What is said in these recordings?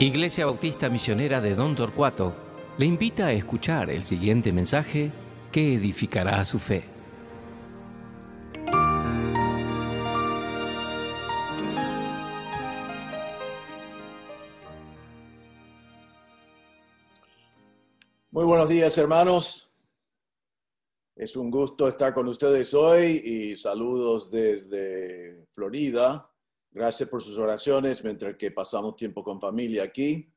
Iglesia Bautista Misionera de Don Torcuato le invita a escuchar el siguiente mensaje que edificará su fe. Muy buenos días hermanos. Es un gusto estar con ustedes hoy y saludos desde Florida. Gracias por sus oraciones mientras que pasamos tiempo con familia aquí.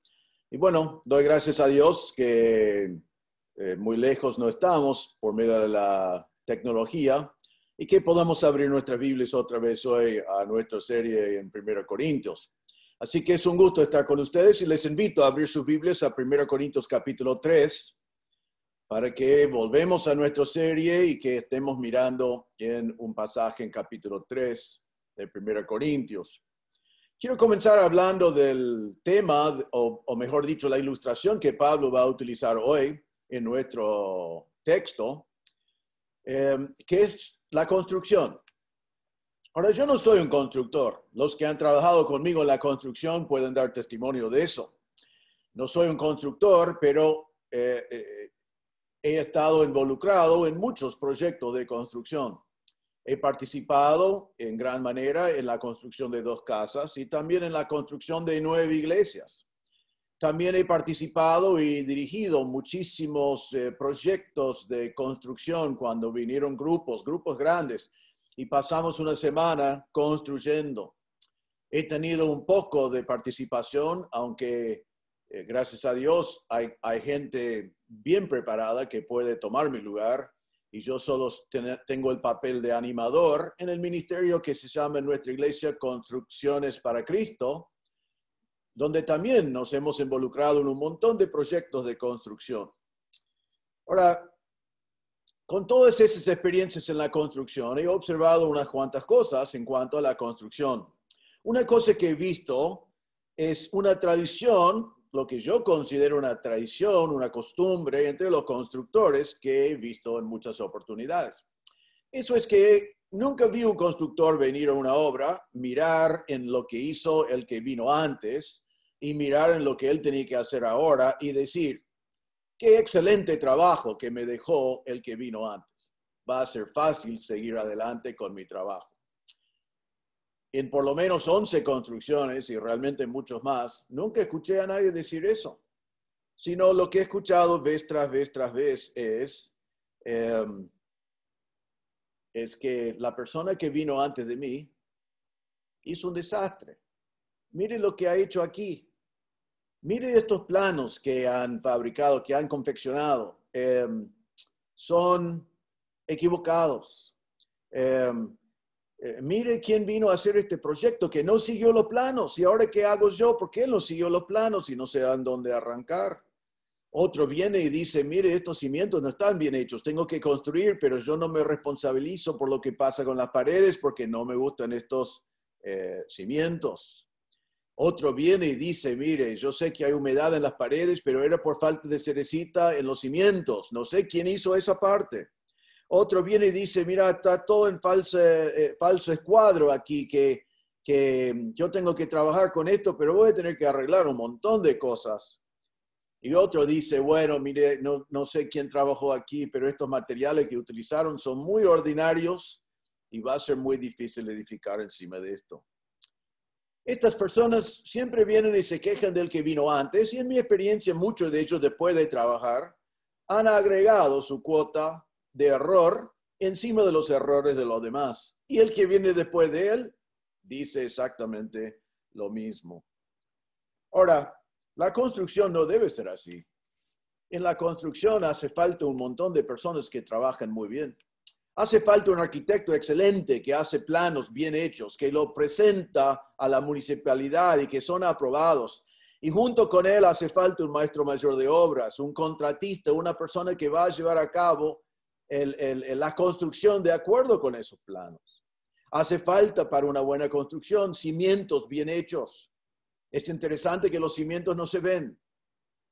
Y bueno, doy gracias a Dios que eh, muy lejos no estamos por medio de la tecnología y que podamos abrir nuestras Biblias otra vez hoy a nuestra serie en 1 Corintios. Así que es un gusto estar con ustedes y les invito a abrir sus Biblias a 1 Corintios capítulo 3 para que volvemos a nuestra serie y que estemos mirando en un pasaje en capítulo 3 de 1 Corintios. Quiero comenzar hablando del tema, o, mejor dicho, la ilustración que Pablo va a utilizar hoy en nuestro texto, em, que es la construcción. Ahora, yo no soy un constructor. Los que han trabajado conmigo en la construcción pueden dar testimonio de eso. No soy un constructor, pero eh, eh, he estado involucrado en muchos proyectos de construcción. He participado en gran manera en la construcción de dos casas y también en la construcción de nueve iglesias. También he participado y dirigido muchísimos eh, proyectos de construcción cuando vinieron grupos, grupos grandes, y pasamos una semana construyendo. He tenido un poco de participación, aunque eh, gracias a Dios hay gente bien preparada que puede tomar mi lugar y yo solo tengo el papel de animador en el ministerio que se llama en nuestra iglesia Construcciones para Cristo, donde también nos hemos involucrado en un montón de proyectos de construcción. Ahora, con todas esas experiencias en la construcción, he observado unas cuantas cosas en cuanto a la construcción. Una cosa que he visto es una tradición lo que yo considero una traición, una costumbre entre los constructores que he visto en muchas oportunidades. Eso es que nunca vi un constructor venir a una obra, mirar en lo que hizo el que vino antes y mirar en lo que él tenía que hacer ahora y decir, qué excelente trabajo que me dejó el que vino antes. Va a ser fácil seguir adelante con mi trabajo en por lo menos 11 construcciones y realmente muchos más, nunca escuché a nadie decir eso, sino lo que he escuchado vez tras vez tras vez es, em, es que la persona que vino antes de mí hizo un desastre. Mire lo que ha hecho aquí. Mire estos planos que han fabricado, que han confeccionado. Em, son equivocados. Em, eh, mire quién vino a hacer este proyecto, que no siguió los planos, y ahora qué hago yo, porque qué no siguió los planos y no sé dónde arrancar. Otro viene y dice, mire, estos cimientos no están bien hechos, tengo que construir, pero yo no me responsabilizo por lo que pasa con las paredes porque no me gustan estos eh, cimientos. Otro viene y dice, mire, yo sé que hay humedad en las paredes, pero era por falta de cerecita en los cimientos. No sé quién hizo esa parte. Otro viene y dice, mira, está todo en falso, eh, falso escuadro aquí, que, yo tengo que trabajar con esto, pero voy a tener que arreglar un montón de cosas. Y otro dice, bueno, mire, no, no, sé quién trabajó aquí, pero estos materiales que utilizaron son muy ordinarios y va a ser muy difícil edificar encima de esto. Estas personas siempre vienen y se quejan del que vino antes y en mi experiencia muchos de ellos después de trabajar han agregado su cuota de error encima de los errores de los demás. Y el que viene después de él dice exactamente lo mismo. Ahora, la construcción no debe ser así. En la construcción hace falta un montón de personas que trabajan muy bien. Hace falta un arquitecto excelente que hace planos bien hechos, que lo presenta a la municipalidad y que son aprobados. Y junto con él hace falta un maestro mayor de obras, un contratista, una persona que va a llevar a cabo la construcción de acuerdo con esos planos. Hace falta para una buena construcción cimientos bien hechos. Es interesante que los cimientos no se ven.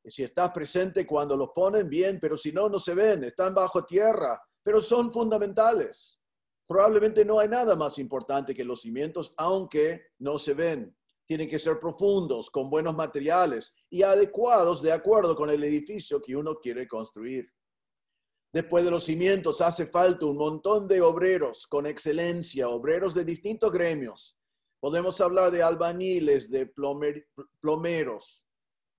Si estás presente cuando los ponen, bien, pero si no, no se ven. Están bajo tierra, pero son fundamentales. Probablemente no hay nada más importante que los cimientos, aunque no se ven. Tienen que ser profundos, con buenos materiales y adecuados de acuerdo con el edificio que uno quiere construir. Después de los cimientos hace falta un montón de obreros con excelencia, obreros de distintos gremios. Podemos hablar de albañiles, de plomeros,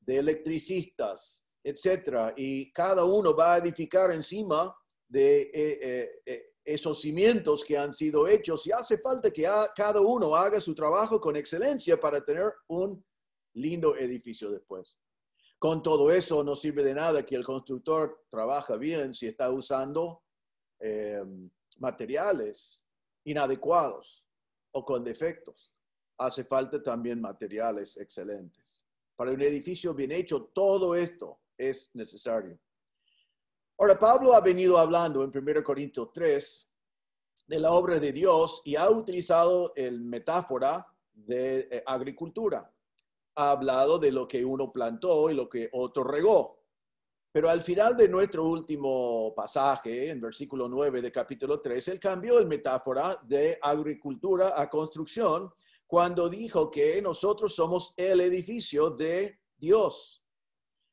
de electricistas, etc. y cada uno va a edificar encima de eh, eh, eh, esos cimientos que han sido hechos y hace falta que cada uno haga su trabajo con excelencia para tener un lindo edificio después. Con todo eso no sirve de nada que el constructor trabaja bien si está usando em, materiales inadecuados o con defectos. Hace falta también materiales excelentes. Para un edificio bien hecho, todo esto es necesario. Ahora, Pablo ha venido hablando en 1 Corintios 3 de la obra de Dios y ha utilizado el metáfora de eh, agricultura ha hablado de lo que uno plantó y lo que otro regó. Pero al final de nuestro último pasaje, en versículo 9 de capítulo 3, él cambió el metáfora de agricultura a construcción cuando dijo que nosotros somos el edificio de Dios.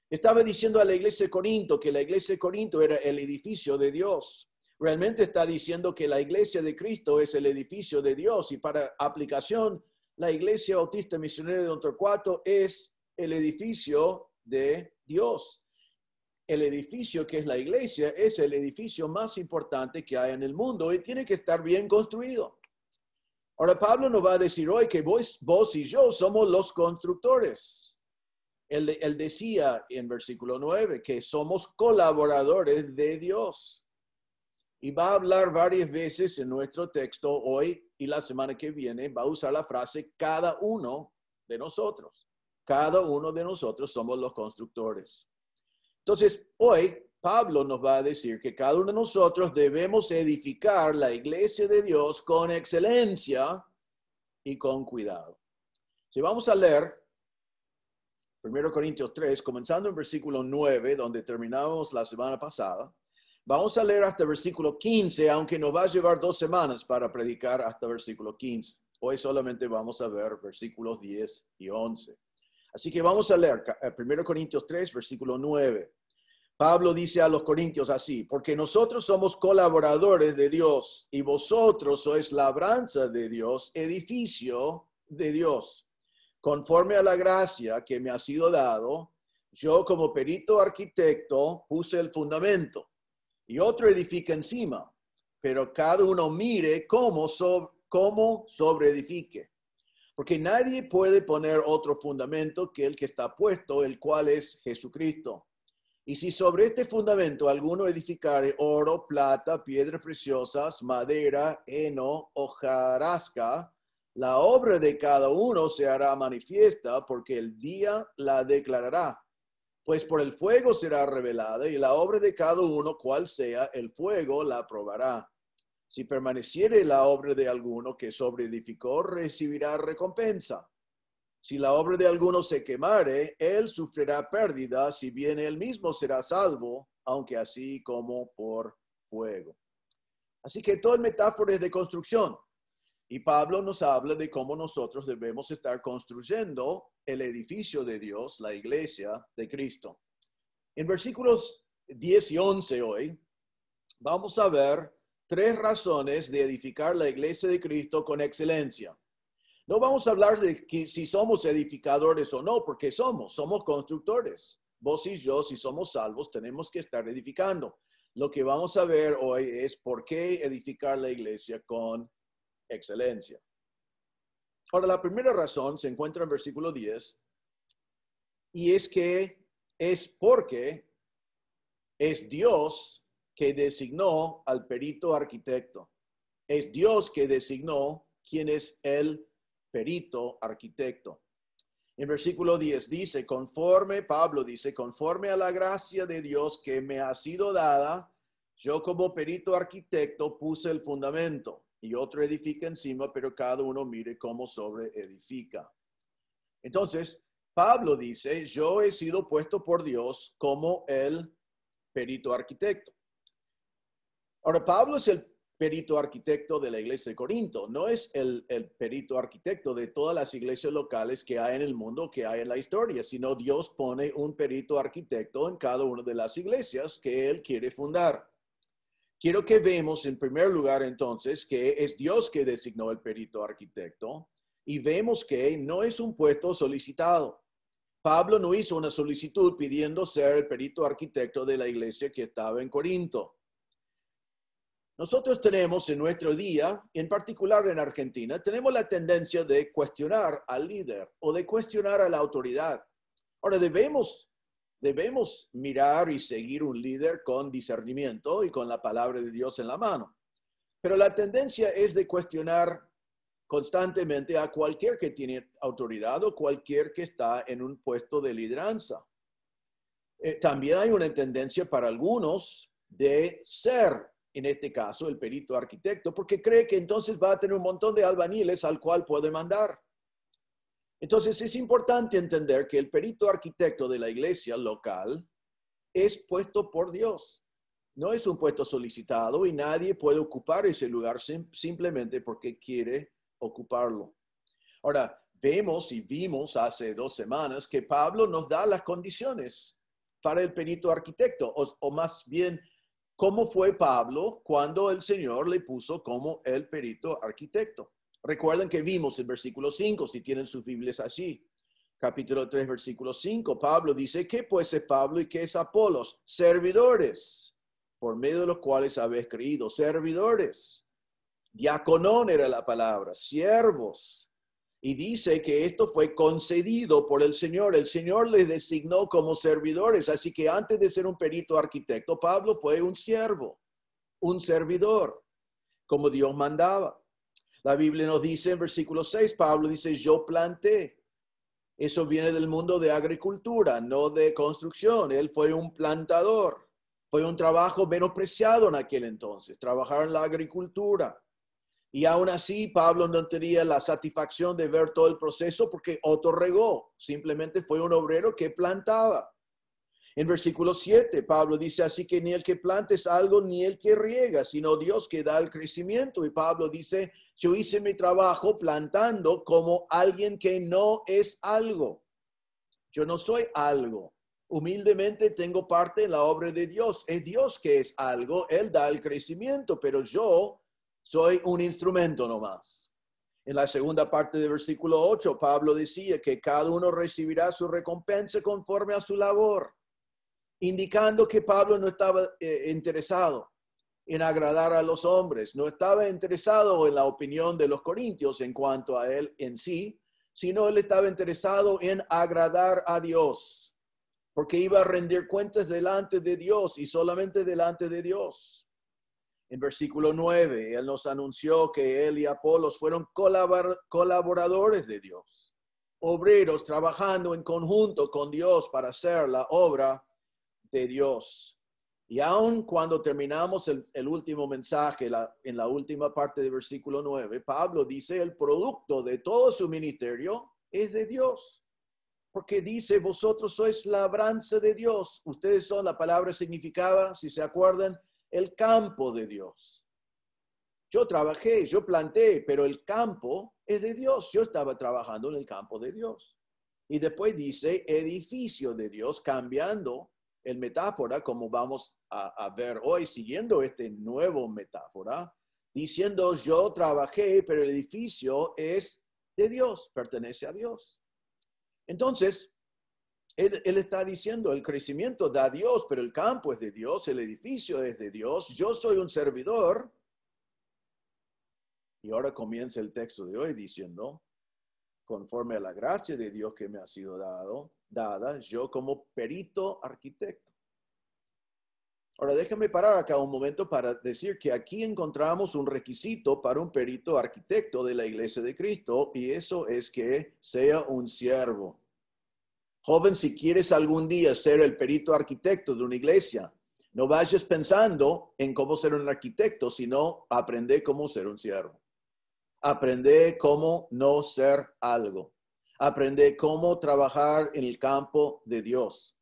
Estaba diciendo a la iglesia de Corinto que la iglesia de Corinto era el edificio de Dios. Realmente está diciendo que la iglesia de Cristo es el edificio de Dios y para aplicación la Iglesia Bautista Misionera de Don Torcuato es el edificio de Dios. El edificio que es la iglesia es el edificio más importante que hay en el mundo y tiene que estar bien construido. Ahora Pablo nos va a decir hoy que vos, y yo somos los constructores. Él, él decía en versículo 9 que somos colaboradores de Dios. Y va a hablar varias veces en nuestro texto hoy y la semana que viene. Va a usar la frase cada uno de nosotros. Cada uno de nosotros somos los constructores. Entonces, hoy Pablo nos va a decir que cada uno de nosotros debemos edificar la iglesia de Dios con excelencia y con cuidado. Si vamos a leer 1 Corintios 3, comenzando en versículo 9, donde terminamos la semana pasada, Vamos a leer hasta versículo 15, aunque nos va a llevar dos semanas para predicar hasta versículo 15. Hoy solamente vamos a ver versículos 10 y 11. Así que vamos a leer 1 eh, Corintios 3, versículo 9. Pablo dice a los corintios así, porque nosotros somos colaboradores de Dios y vosotros sois labranza de Dios, edificio de Dios. Conforme a la gracia que me ha sido dado, yo como perito arquitecto puse el fundamento y otro edifica encima, pero cada uno mire cómo, sobre, cómo sobreedifique. Porque nadie puede poner otro fundamento que el que está puesto, el cual es Jesucristo. Y si sobre este fundamento alguno edificare oro, plata, piedras preciosas, madera, heno, hojarasca, la obra de cada uno se hará manifiesta porque el día la declarará, pues por el fuego será revelada y la obra de cada uno, cual sea, el fuego la probará. Si permaneciere la obra de alguno que edificó, recibirá recompensa. Si la obra de alguno se quemare, él sufrirá pérdida, si bien él mismo será salvo, aunque así como por fuego. Así que todo en metáfora de construcción. Y Pablo nos habla de cómo nosotros debemos estar construyendo el edificio de Dios, la iglesia de Cristo. En versículos 10 y 11 hoy, vamos a ver tres razones de edificar la iglesia de Cristo con excelencia. No vamos a hablar de si somos edificadores o no, porque somos, somos constructores. Vos y yo, si somos salvos, tenemos que estar edificando. Lo que vamos a ver hoy es por qué edificar la iglesia con excelencia. Ahora, la primera razón se encuentra en versículo 10 y es que es porque es Dios que designó al perito arquitecto. Es Dios que designó quién es el perito arquitecto. En versículo 10 dice, conforme, Pablo dice, conforme a la gracia de Dios que me ha sido dada, yo como perito arquitecto puse el fundamento y otro edifica encima, pero cada uno mire cómo sobre edifica. Entonces, Pablo dice, yo he sido puesto por Dios como el perito arquitecto. Ahora, Pablo es el perito arquitecto de la iglesia de Corinto, no es el, el, perito arquitecto de todas las iglesias locales que hay en el mundo, que hay en la historia, sino Dios pone un perito arquitecto en cada una de las iglesias que él quiere fundar. Quiero que vemos en primer lugar entonces que es Dios que designó el perito arquitecto y vemos que no es un puesto solicitado. Pablo no hizo una solicitud pidiendo ser el perito arquitecto de la iglesia que estaba en Corinto. Nosotros tenemos en nuestro día, en particular en Argentina, tenemos la tendencia de cuestionar al líder o de cuestionar a la autoridad. Ahora debemos debemos mirar y seguir un líder con discernimiento y con la palabra de Dios en la mano. Pero la tendencia es de cuestionar constantemente a cualquier que tiene autoridad o cualquier que está en un puesto de lideranza. Eh, también hay una tendencia para algunos de ser, en este caso, el perito arquitecto, porque cree que entonces va a tener un montón de albañiles al cual puede mandar. Entonces es importante entender que el perito arquitecto de la iglesia local es puesto por Dios. No es un puesto solicitado y nadie puede ocupar ese lugar simplemente porque quiere ocuparlo. Ahora, vemos y vimos hace dos semanas que Pablo nos da las condiciones para el perito arquitecto, o más bien, cómo fue Pablo cuando el Señor le puso como el perito arquitecto. Recuerden que vimos el versículo 5, si tienen sus Biblias así, Capítulo 3, versículo 5. Pablo dice, ¿qué pues es Pablo y qué es Apolos? Servidores, por medio de los cuales habéis creído. Servidores. Diaconón era la palabra, siervos. Y dice que esto fue concedido por el Señor. El Señor les designó como servidores. Así que antes de ser un perito arquitecto, Pablo fue un siervo, un servidor, como Dios mandaba. La Biblia nos dice en versículo 6, Pablo dice, yo planté. Eso viene del mundo de agricultura, no de construcción. Él fue un plantador. Fue un trabajo menospreciado en aquel entonces, trabajar en la agricultura. Y aún así, Pablo no tenía la satisfacción de ver todo el proceso porque otro regó. Simplemente fue un obrero que plantaba. En versículo 7, Pablo dice, así que ni el que es algo, ni el que riega, sino Dios que da el crecimiento. Y Pablo dice, yo hice mi trabajo plantando como alguien que no es algo. Yo no soy algo. Humildemente tengo parte en la obra de Dios. Es Dios que es algo. Él da el crecimiento, pero yo soy un instrumento nomás. En la segunda parte del versículo 8, Pablo decía que cada uno recibirá su recompensa conforme a su labor indicando que Pablo no estaba eh, interesado en agradar a los hombres, no estaba interesado en la opinión de los corintios en cuanto a él en sí, sino él estaba interesado en agradar a Dios, porque iba a rendir cuentas delante de Dios y solamente delante de Dios. En versículo 9, él nos anunció que él y Apolos fueron colaboradores de Dios, obreros trabajando en conjunto con Dios para hacer la obra de Dios. Y aun cuando terminamos el, el último mensaje, la, en la última parte del versículo 9, Pablo dice, el producto de todo su ministerio es de Dios. Porque dice, vosotros sois labranza de Dios. Ustedes son, la palabra significaba, si se acuerdan, el campo de Dios. Yo trabajé, yo planté, pero el campo es de Dios. Yo estaba trabajando en el campo de Dios. Y después dice edificio de Dios, cambiando el metáfora, como vamos a, ver hoy, siguiendo este nuevo metáfora, diciendo yo trabajé, pero el edificio es de Dios, pertenece a Dios. Entonces, él, él, está diciendo, el crecimiento da Dios, pero el campo es de Dios, el edificio es de Dios, yo soy un servidor. Y ahora comienza el texto de hoy diciendo, conforme a la gracia de Dios que me ha sido dado, dada, yo como perito arquitecto. Ahora déjame parar acá un momento para decir que aquí encontramos un requisito para un perito arquitecto de la iglesia de Cristo y eso es que sea un siervo. Joven, si quieres algún día ser el perito arquitecto de una iglesia, no vayas pensando en cómo ser un arquitecto, sino aprende cómo ser un siervo. Aprende cómo no ser algo. Aprende cómo trabajar en el campo de Dios.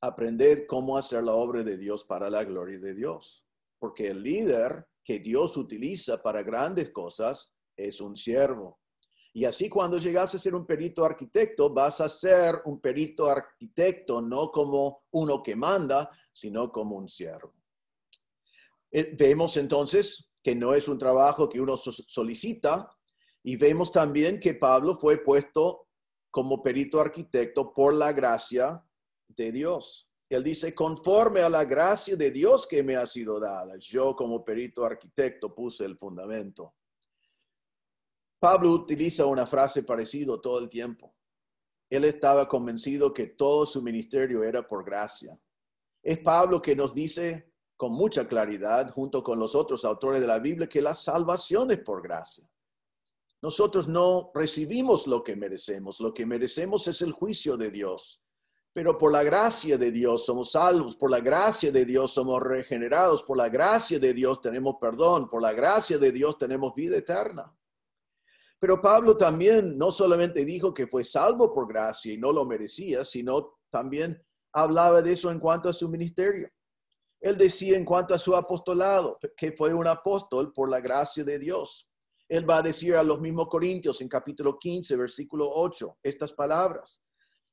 Aprende cómo hacer la obra de Dios para la gloria de Dios. Porque el líder que Dios utiliza para grandes cosas es un siervo. Y así cuando llegas a ser un perito arquitecto, vas a ser un perito arquitecto, no como uno que manda, sino como un siervo. Eh, vemos entonces que no es un trabajo que uno solicita. Y vemos también que Pablo fue puesto como perito arquitecto por la gracia de Dios. Él dice, conforme a la gracia de Dios que me ha sido dada, yo como perito arquitecto puse el fundamento. Pablo utiliza una frase parecida todo el tiempo. Él estaba convencido que todo su ministerio era por gracia. Es Pablo que nos dice con mucha claridad, junto con los otros autores de la Biblia, que la salvación es por gracia. Nosotros no recibimos lo que merecemos, lo que merecemos es el juicio de Dios. Pero por la gracia de Dios somos salvos, por la gracia de Dios somos regenerados, por la gracia de Dios tenemos perdón, por la gracia de Dios tenemos vida eterna. Pero Pablo también no solamente dijo que fue salvo por gracia y no lo merecía, sino también hablaba de eso en cuanto a su ministerio. Él decía en cuanto a su apostolado, que fue un apóstol por la gracia de Dios. Él va a decir a los mismos Corintios en capítulo 15, versículo 8, estas palabras.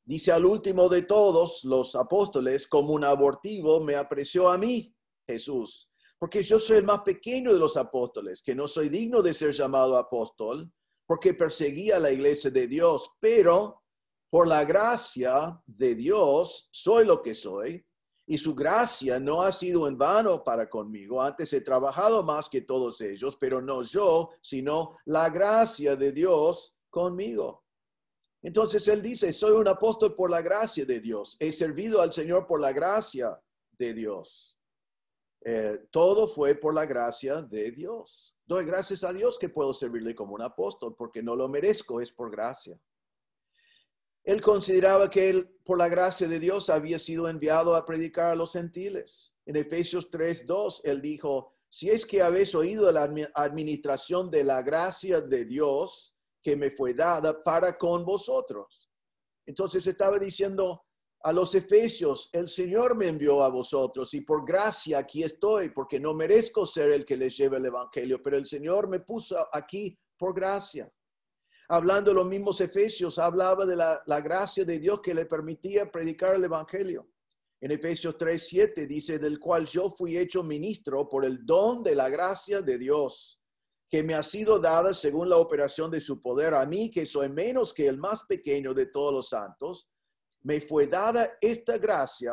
Dice al último de todos los apóstoles, como un abortivo me apreció a mí, Jesús, porque yo soy el más pequeño de los apóstoles, que no soy digno de ser llamado apóstol, porque perseguía la iglesia de Dios, pero por la gracia de Dios soy lo que soy y su gracia no ha sido en vano para conmigo. Antes he trabajado más que todos ellos, pero no yo, sino la gracia de Dios conmigo. Entonces él dice, soy un apóstol por la gracia de Dios. He servido al Señor por la gracia de Dios. Eh, todo fue por la gracia de Dios. Doy gracias a Dios que puedo servirle como un apóstol, porque no lo merezco, es por gracia. Él consideraba que él, por la gracia de Dios, había sido enviado a predicar a los gentiles. En Efesios 3.2, él dijo, si es que habéis oído la administración de la gracia de Dios que me fue dada para con vosotros. Entonces estaba diciendo a los efesios, el Señor me envió a vosotros y por gracia aquí estoy, porque no merezco ser el que les lleve el Evangelio, pero el Señor me puso aquí por gracia. Hablando de los mismos Efesios, hablaba de la, gracia de Dios que le permitía predicar el Evangelio. En Efesios 3.7 dice, del cual yo fui hecho ministro por el don de la gracia de Dios, que me ha sido dada según la operación de su poder a mí, que soy menos que el más pequeño de todos los santos, me fue dada esta gracia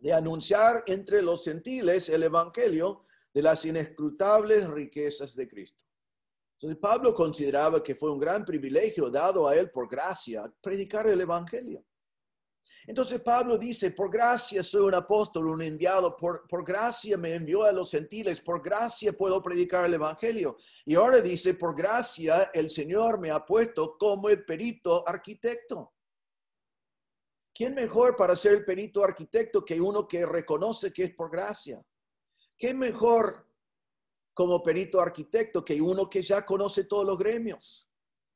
de anunciar entre los gentiles el evangelio de las inescrutables riquezas de Cristo. Entonces Pablo consideraba que fue un gran privilegio dado a él por gracia predicar el Evangelio. Entonces Pablo dice, por gracia soy un apóstol, un enviado, por, por, gracia me envió a los gentiles, por gracia puedo predicar el Evangelio. Y ahora dice, por gracia el Señor me ha puesto como el perito arquitecto. ¿Quién mejor para ser el perito arquitecto que uno que reconoce que es por gracia? ¿Qué mejor como perito arquitecto que uno que ya conoce todos los gremios.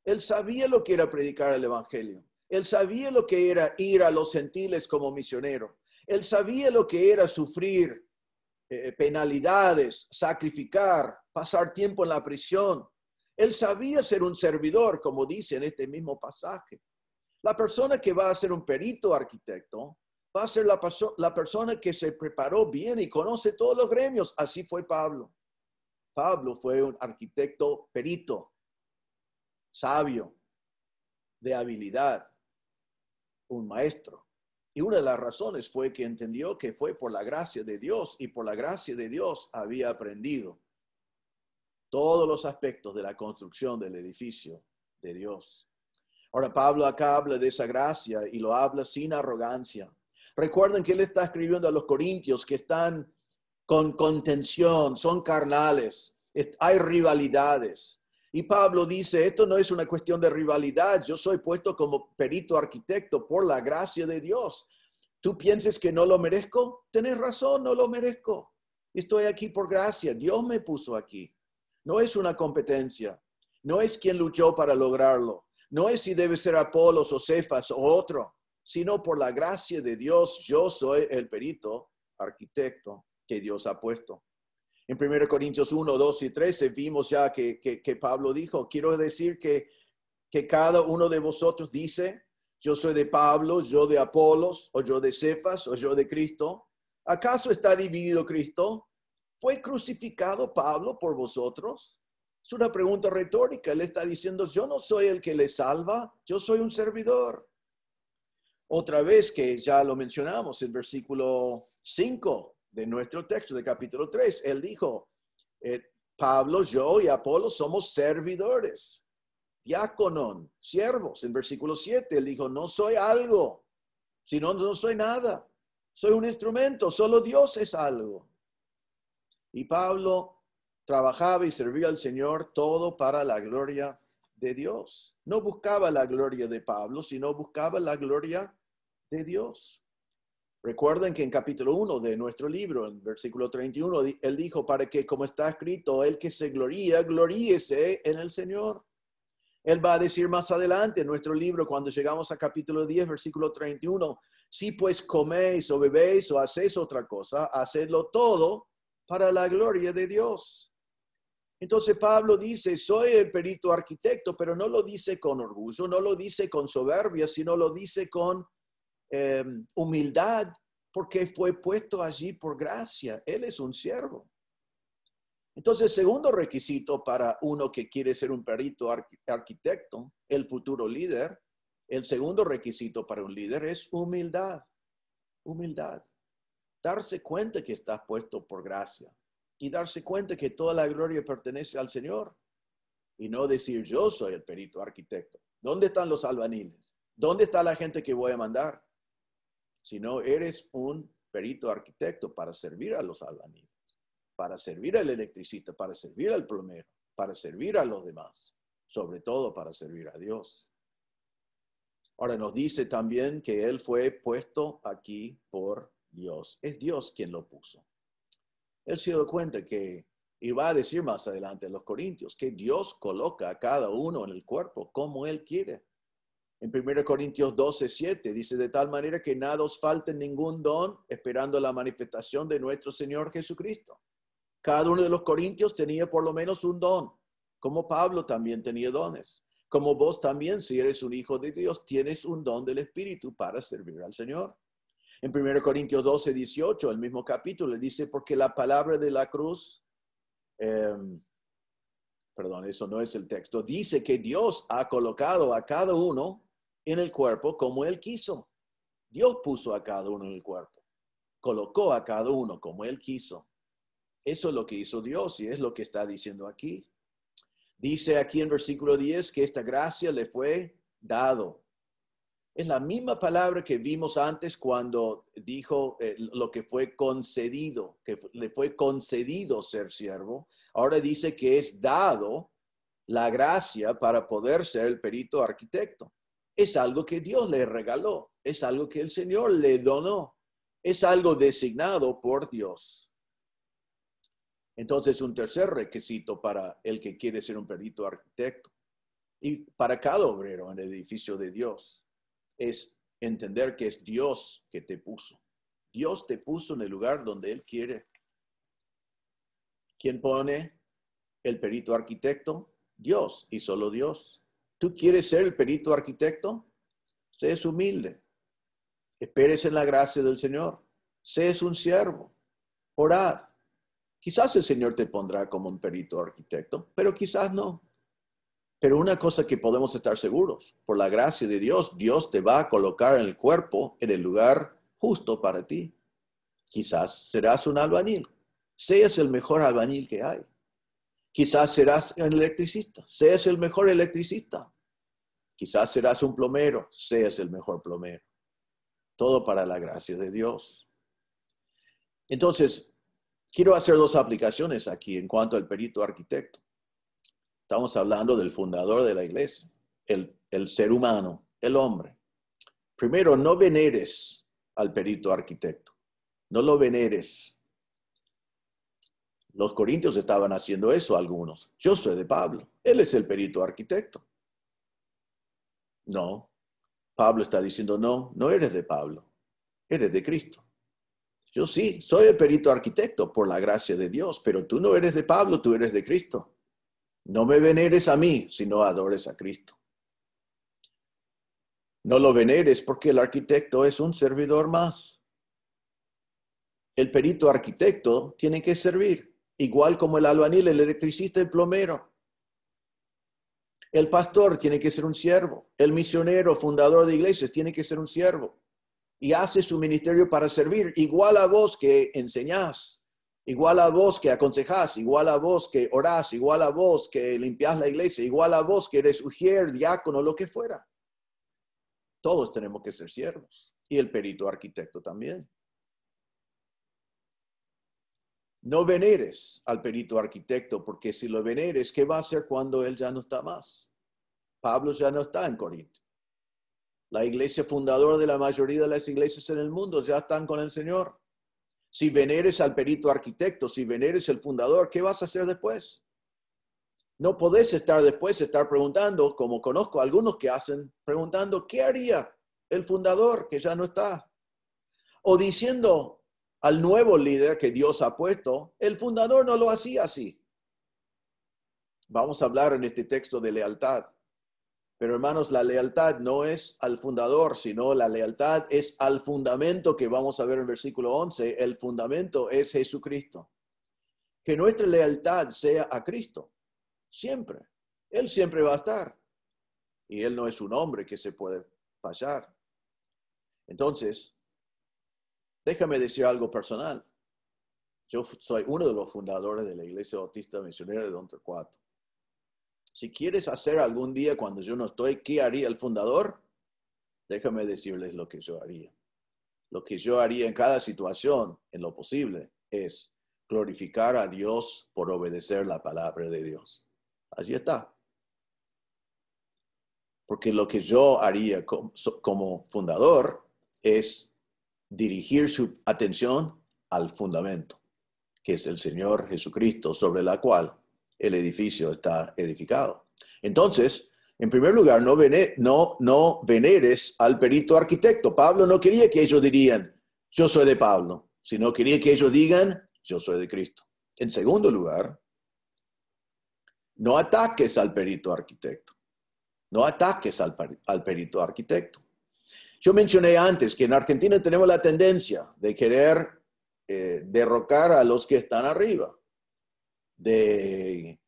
Él sabía lo que era predicar el Evangelio. Él sabía lo que era ir a los gentiles como misionero. Él sabía lo que era sufrir eh, penalidades, sacrificar, pasar tiempo en la prisión. Él sabía ser un servidor, como dice en este mismo pasaje. La persona que va a ser un perito arquitecto va a ser la persona que se preparó bien y conoce todos los gremios. Así fue Pablo. Pablo fue un arquitecto perito, sabio, de habilidad, un maestro. Y una de las razones fue que entendió que fue por la gracia de Dios y por la gracia de Dios había aprendido todos los aspectos de la construcción del edificio de Dios. Ahora Pablo acá habla de esa gracia y lo habla sin arrogancia. Recuerden que él está escribiendo a los corintios que están con contención, son carnales, hay rivalidades. Y Pablo dice, esto no es una cuestión de rivalidad, yo soy puesto como perito arquitecto por la gracia de Dios. ¿Tú pienses que no lo merezco? Tenés razón, no lo merezco. Estoy aquí por gracia, Dios me puso aquí. No es una competencia, no es quien luchó para lograrlo, no es si debe ser Apolos o Cefas o otro, sino por la gracia de Dios yo soy el perito arquitecto que Dios ha puesto. En 1 Corintios 1, 2 y 13 eh, vimos ya que, Pablo dijo, quiero decir que, cada uno de vosotros dice, yo soy de Pablo, yo de Apolos, o yo de Cephas. o yo de Cristo. ¿Acaso está dividido Cristo? ¿Fue crucificado Pablo por vosotros? Es una pregunta retórica. Él está diciendo, yo no soy el que le salva, yo soy un servidor. Otra vez que ya lo mencionamos, el versículo 5, de nuestro texto de capítulo 3. Él dijo, eh, Pablo, yo y Apolo somos servidores, diáconon, siervos. En versículo 7, él dijo, no soy algo, sino no soy nada. Soy un instrumento, solo Dios es algo. Y Pablo trabajaba y servía al Señor todo para la gloria de Dios. No buscaba la gloria de Pablo, sino buscaba la gloria de Dios. Recuerden que en capítulo 1 de nuestro libro, en versículo 31, él dijo, para que como está escrito, el que se gloría, gloríese en el Señor. Él va a decir más adelante en nuestro libro, cuando llegamos a capítulo 10, versículo 31, si pues coméis o bebéis o hacéis otra cosa, hacedlo todo para la gloria de Dios. Entonces Pablo dice, soy el perito arquitecto, pero no lo dice con orgullo, no lo dice con soberbia, sino lo dice con Em, humildad, porque fue puesto allí por gracia. Él es un siervo. Entonces, segundo requisito para uno que quiere ser un perito arquitecto, el futuro líder, el segundo requisito para un líder es humildad. Humildad. Darse cuenta que estás puesto por gracia y darse cuenta que toda la gloria pertenece al Señor y no decir yo soy el perito arquitecto. ¿Dónde están los albaniles? ¿Dónde está la gente que voy a mandar? sino eres un perito arquitecto para servir a los albañiles, para servir al electricista, para servir al plomero, para servir a los demás, sobre todo para servir a Dios. Ahora nos dice también que Él fue puesto aquí por Dios. Es Dios quien lo puso. Él se dio cuenta que, y va a decir más adelante a los Corintios, que Dios coloca a cada uno en el cuerpo como Él quiere. En 1 Corintios 12, 7 dice, de tal manera que nada os falte ningún don, esperando la manifestación de nuestro Señor Jesucristo. Cada uno de los corintios tenía por lo menos un don, como Pablo también tenía dones, como vos también, si eres un hijo de Dios, tienes un don del Espíritu para servir al Señor. En 1 Corintios 12, 18, el mismo capítulo, dice, porque la palabra de la cruz, em, perdón, eso no es el texto, dice que Dios ha colocado a cada uno en el cuerpo como Él quiso. Dios puso a cada uno en el cuerpo, colocó a cada uno como Él quiso. Eso es lo que hizo Dios y es lo que está diciendo aquí. Dice aquí en versículo 10 que esta gracia le fue dado. Es la misma palabra que vimos antes cuando dijo eh, lo que fue concedido, que le fue concedido ser siervo. Ahora dice que es dado la gracia para poder ser el perito arquitecto es algo que Dios le regaló, es algo que el Señor le donó, es algo designado por Dios. Entonces, un tercer requisito para el que quiere ser un perito arquitecto y para cada obrero en el edificio de Dios es entender que es Dios que te puso. Dios te puso en el lugar donde Él quiere. ¿Quién pone el perito arquitecto? Dios y solo Dios. ¿Tú quieres ser el perito arquitecto? Sé es humilde. esperes en la gracia del Señor. Sé es un siervo. Orad. Quizás el Señor te pondrá como un perito arquitecto, pero quizás no. Pero una cosa que podemos estar seguros, por la gracia de Dios, Dios te va a colocar en el cuerpo, en el lugar justo para ti. Quizás serás un albañil. Seas el mejor albañil que hay. Quizás serás un electricista, seas el mejor electricista. Quizás serás un plomero, seas el mejor plomero. Todo para la gracia de Dios. Entonces, quiero hacer dos aplicaciones aquí en cuanto al perito arquitecto. Estamos hablando del fundador de la iglesia, el ser humano, el hombre. Primero, no veneres al perito arquitecto. No lo veneres. Los corintios estaban haciendo eso algunos. Yo soy de Pablo. Él es el perito arquitecto. No. Pablo está diciendo, no, no eres de Pablo. Eres de Cristo. Yo sí, soy el perito arquitecto por la gracia de Dios, pero tú no eres de Pablo, tú eres de Cristo. No me veneres a mí, sino adores a Cristo. No lo veneres porque el arquitecto es un servidor más. El perito arquitecto tiene que servir. Igual como el albañil, el electricista, el plomero. El pastor tiene que ser un siervo. El misionero, fundador de iglesias, tiene que ser un siervo. Y hace su ministerio para servir. Igual a vos que enseñás, igual a vos que aconsejás, igual a vos que orás, igual a vos que limpias la iglesia, igual a vos que eres ujier, diácono, lo que fuera. Todos tenemos que ser siervos. Y el perito arquitecto también. No veneres al perito arquitecto, porque si lo veneres, ¿qué va a hacer cuando él ya no está más? Pablo ya no está en Corinto. La iglesia fundadora de la mayoría de las iglesias en el mundo ya están con el Señor. Si veneres al perito arquitecto, si veneres el fundador, ¿qué vas a hacer después? No podés estar después, estar preguntando, como conozco a algunos que hacen, preguntando, ¿qué haría el fundador que ya no está? O diciendo, al nuevo líder que Dios ha puesto, el fundador no lo hacía así. Vamos a hablar en este texto de lealtad. Pero hermanos, la lealtad no es al fundador, sino la lealtad es al fundamento que vamos a ver en versículo 11. El fundamento es Jesucristo. Que nuestra lealtad sea a Cristo, siempre. Él siempre va a estar. Y Él no es un hombre que se puede fallar. Entonces, Déjame decir algo personal. Yo soy uno de los fundadores de la Iglesia Bautista Misionera de Don Torcuato. Si quieres hacer algún día cuando yo no estoy, ¿qué haría el fundador? Déjame decirles lo que yo haría. Lo que yo haría en cada situación, en lo posible, es glorificar a Dios por obedecer la palabra de Dios. Allí está. Porque lo que yo haría como fundador es dirigir su atención al fundamento, que es el Señor Jesucristo, sobre la cual el edificio está edificado. Entonces, en primer lugar, no, veneres al perito arquitecto. Pablo no quería que ellos dirían, yo soy de Pablo, sino quería que ellos digan, yo soy de Cristo. En segundo lugar, no ataques al perito arquitecto. No ataques al perito arquitecto. Yo mencioné antes que en Argentina tenemos la tendencia de querer eh, derrocar a los que están arriba, de,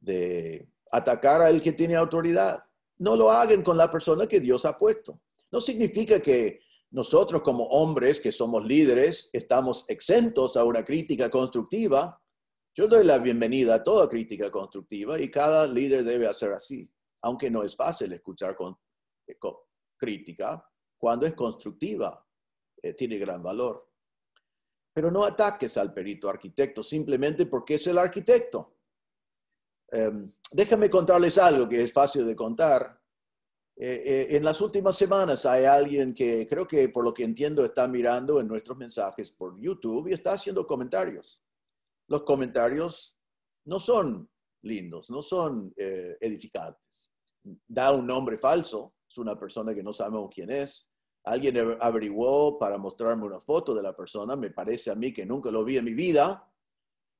de atacar al que tiene autoridad. No lo hagan con la persona que Dios ha puesto. No significa que nosotros como hombres que somos líderes estamos exentos a una crítica constructiva. Yo doy la bienvenida a toda crítica constructiva y cada líder debe hacer así, aunque no es fácil escuchar con, eh, con crítica, cuando es constructiva, eh, tiene gran valor. Pero no ataques al perito arquitecto simplemente porque es el arquitecto. Em, déjame contarles algo que es fácil de contar. Eh, eh, en las últimas semanas hay alguien que creo que por lo que entiendo está mirando en nuestros mensajes por YouTube y está haciendo comentarios. Los comentarios no son lindos, no son edificantes. Da un nombre falso, es una persona que no sabemos quién es, alguien averiguó para mostrarme una foto de la persona, me parece a mí que nunca lo vi en mi vida,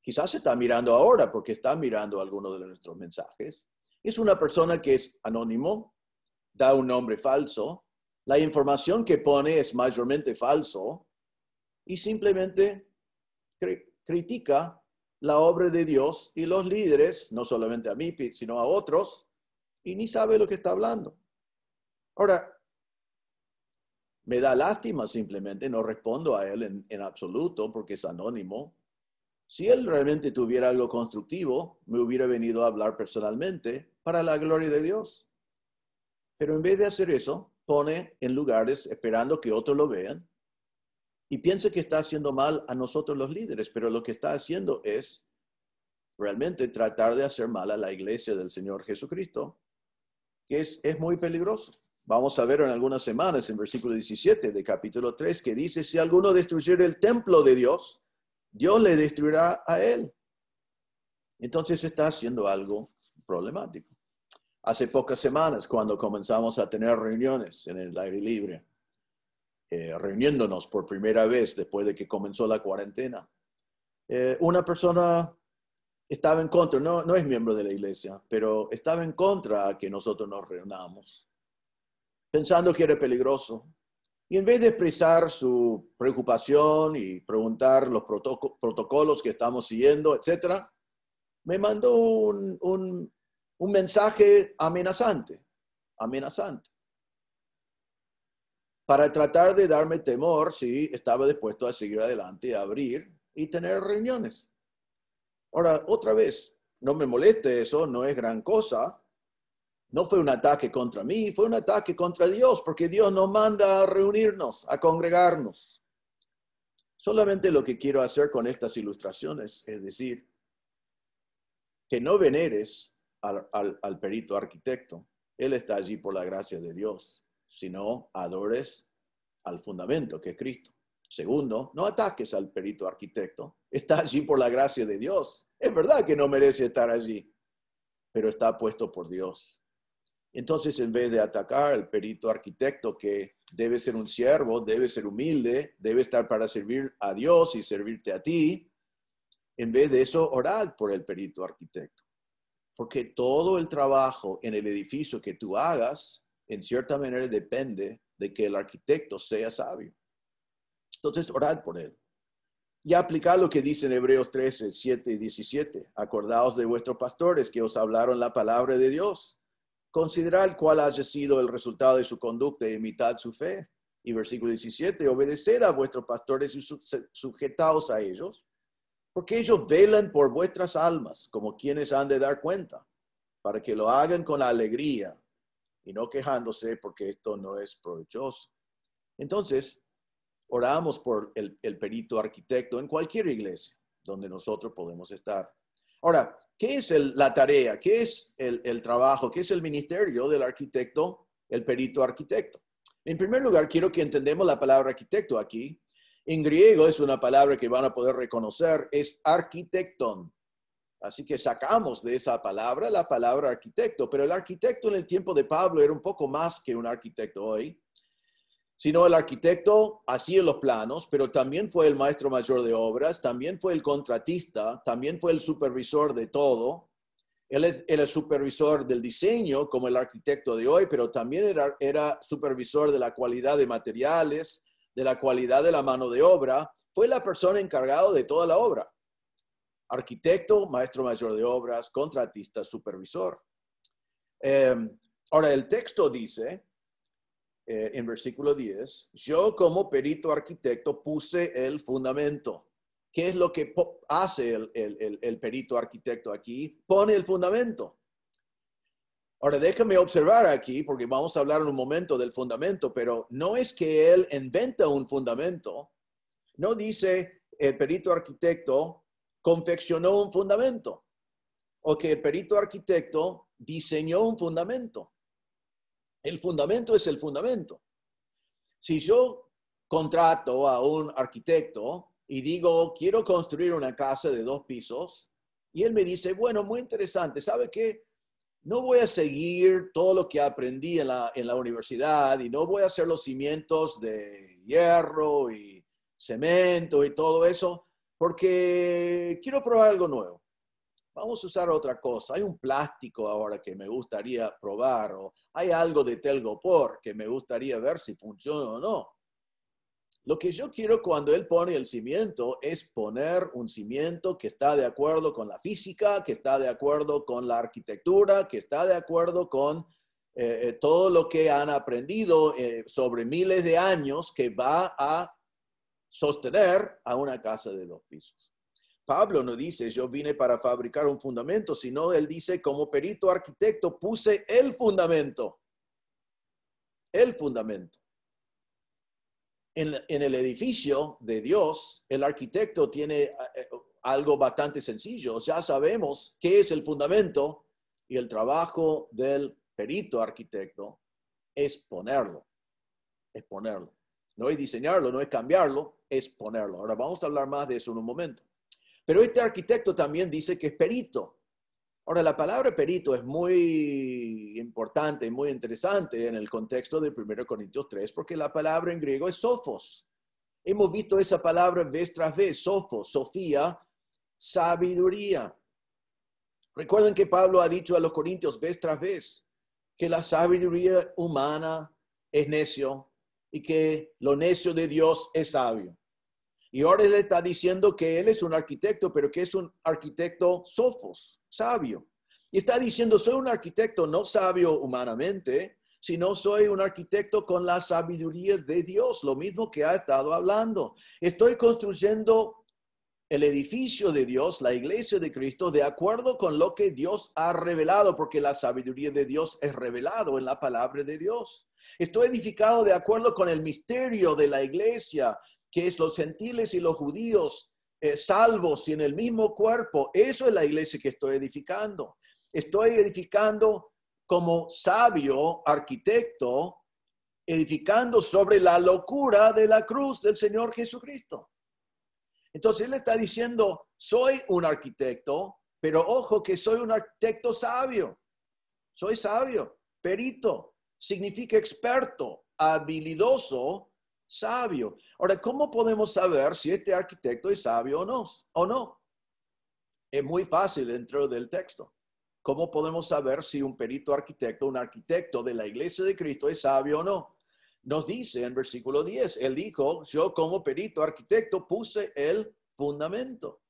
quizás está mirando ahora porque está mirando alguno de nuestros mensajes. Es una persona que es anónimo, da un nombre falso, la información que pone es mayormente falso y simplemente critica la obra de Dios y los líderes, no solamente a mí, sino a otros, y ni sabe lo que está hablando. Ahora, me da lástima simplemente, no respondo a él en, absoluto porque es anónimo. Si él realmente tuviera algo constructivo, me hubiera venido a hablar personalmente para la gloria de Dios. Pero en vez de hacer eso, pone en lugares esperando que otros lo vean y piensa que está haciendo mal a nosotros los líderes, pero lo que está haciendo es realmente tratar de hacer mal a la iglesia del Señor Jesucristo, que es, es muy peligroso. Vamos a ver en algunas semanas, en versículo 17 de capítulo 3, que dice, si alguno destruyera el templo de Dios, Dios le destruirá a él. Entonces está haciendo algo problemático. Hace pocas semanas, cuando comenzamos a tener reuniones en el aire libre, eh, reuniéndonos por primera vez después de que comenzó la cuarentena, eh, una persona estaba en contra, no, no es miembro de la iglesia, pero estaba en contra a que nosotros nos reunamos pensando que era peligroso. Y en vez de expresar su preocupación y preguntar los protocolos que estamos siguiendo, etc., me mandó un, un, mensaje amenazante, amenazante, para tratar de darme temor si estaba dispuesto a seguir adelante, a abrir y tener reuniones. Ahora, otra vez, no me moleste eso, no es gran cosa, no fue un ataque contra mí, fue un ataque contra Dios, porque Dios nos manda a reunirnos, a congregarnos. Solamente lo que quiero hacer con estas ilustraciones es decir, que no veneres al, perito arquitecto, él está allí por la gracia de Dios, sino adores al fundamento que es Cristo. Segundo, no ataques al perito arquitecto. Está allí por la gracia de Dios. Es verdad que no merece estar allí, pero está puesto por Dios. Entonces, en vez de atacar al perito arquitecto que debe ser un siervo, debe ser humilde, debe estar para servir a Dios y servirte a ti, en vez de eso, orad por el perito arquitecto. Porque todo el trabajo en el edificio que tú hagas, en cierta manera, depende de que el arquitecto sea sabio. Entonces, orad por él. Y aplicad lo que dice en Hebreos 13, 7 y 17. Acordaos de vuestros pastores que os hablaron la palabra de Dios considerar cuál haya sido el resultado de su conducta y imitad su fe. Y versículo 17, obedeced a vuestros pastores y sujetaos a ellos, porque ellos velan por vuestras almas, como quienes han de dar cuenta, para que lo hagan con alegría y no quejándose, porque esto no es provechoso. Entonces, oramos por el, el perito arquitecto en cualquier iglesia donde nosotros podemos estar. Ahora, ¿qué es la tarea? ¿Qué es el, el trabajo? ¿Qué es el ministerio del arquitecto, el perito arquitecto? En primer lugar, quiero que entendamos la palabra arquitecto aquí. En griego es una palabra que van a poder reconocer, es arquitecton. Así que sacamos de esa palabra la palabra arquitecto, pero el arquitecto en el tiempo de Pablo era un poco más que un arquitecto hoy sino el arquitecto así hacía los planos, pero también fue el maestro mayor de obras, también fue el contratista, también fue el supervisor de todo. Él es, el supervisor del diseño, como el arquitecto de hoy, pero también era, supervisor de la calidad de materiales, de la calidad de la mano de obra. Fue la persona encargada de toda la obra. Arquitecto, maestro mayor de obras, contratista, supervisor. Em, ahora, el texto dice eh, en versículo 10, yo como perito arquitecto puse el fundamento. ¿Qué es lo que hace el, el perito arquitecto aquí? Pone el fundamento. Ahora, déjame observar aquí, porque vamos a hablar en un momento del fundamento, pero no es que él inventa un fundamento. No dice el perito arquitecto confeccionó un fundamento o que el perito arquitecto diseñó un fundamento. El fundamento es el fundamento. Si yo contrato a un arquitecto y digo, quiero construir una casa de dos pisos, y él me dice, bueno, muy interesante, ¿sabe qué? No voy a seguir todo lo que aprendí en la, en la universidad y no voy a hacer los cimientos de hierro y cemento y todo eso, porque quiero probar algo nuevo vamos a usar otra cosa. Hay un plástico ahora que me gustaría probar o hay algo de telgopor que me gustaría ver si funciona o no. Lo que yo quiero cuando él pone el cimiento es poner un cimiento que está de acuerdo con la física, que está de acuerdo con la arquitectura, que está de acuerdo con eh, eh, todo lo que han aprendido eh, sobre miles de años que va a sostener a una casa de dos pisos. Pablo no dice, yo vine para fabricar un fundamento, sino él dice, como perito arquitecto, puse el fundamento. El fundamento. En, el edificio de Dios, el arquitecto tiene eh, eh, algo bastante sencillo. Ya sabemos qué es el fundamento y el trabajo del perito arquitecto es ponerlo. Es ponerlo. No es diseñarlo, no es cambiarlo, es ponerlo. Ahora vamos a hablar más de eso en un momento. Pero este arquitecto también dice que es perito. Ahora, la palabra perito es muy importante, muy interesante en el contexto de 1 Corintios 3, porque la palabra en griego es sofos. Hemos visto esa palabra vez tras vez, sofos, sofía, sabiduría. Recuerden que Pablo ha dicho a los corintios vez tras vez que la sabiduría humana es necio y que lo necio de Dios es sabio. Y ahora le está diciendo que él es un arquitecto, pero que es un arquitecto sofos, sabio. Y está diciendo, soy un arquitecto no sabio humanamente, sino soy un arquitecto con la sabiduría de Dios, lo mismo que ha estado hablando. Estoy construyendo el edificio de Dios, la iglesia de Cristo, de acuerdo con lo que Dios ha revelado, porque la sabiduría de Dios es revelado en la palabra de Dios. Estoy edificado de acuerdo con el misterio de la iglesia, que es los gentiles y los judíos eh, salvos y en el mismo cuerpo. Eso es la iglesia que estoy edificando. Estoy edificando como sabio arquitecto, edificando sobre la locura de la cruz del Señor Jesucristo. Entonces él está diciendo, soy un arquitecto, pero ojo que soy un arquitecto sabio. Soy sabio, perito, significa experto, habilidoso sabio. Ahora, ¿cómo podemos saber si este arquitecto es sabio o no? O no? Es muy fácil dentro del texto. ¿Cómo podemos saber si un perito arquitecto, un arquitecto de la iglesia de Cristo es sabio o no? Nos dice en versículo 10, él dijo, yo como perito arquitecto puse el fundamento.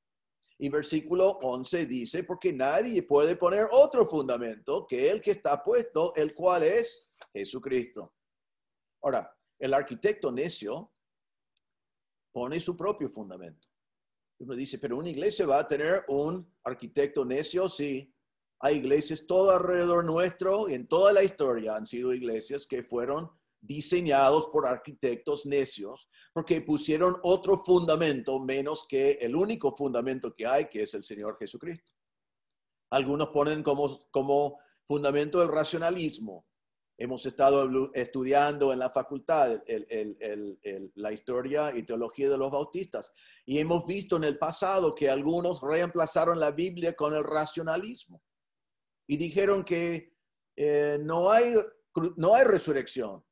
Y versículo 11 dice, porque nadie puede poner otro fundamento que el que está puesto, el cual es Jesucristo. Ahora, el arquitecto necio pone su propio fundamento. Uno dice, pero una iglesia va a tener un arquitecto necio, sí. Hay iglesias todo alrededor nuestro, en toda la historia han sido iglesias que fueron diseñados por arquitectos necios, porque pusieron otro fundamento menos que el único fundamento que hay, que es el Señor Jesucristo. Algunos ponen como, como fundamento el racionalismo, hemos estado estudiando en la facultad la historia y teología de los bautistas y hemos visto en el pasado que algunos reemplazaron la Biblia con el racionalismo y dijeron que eh, no, hay, no hay resurrección,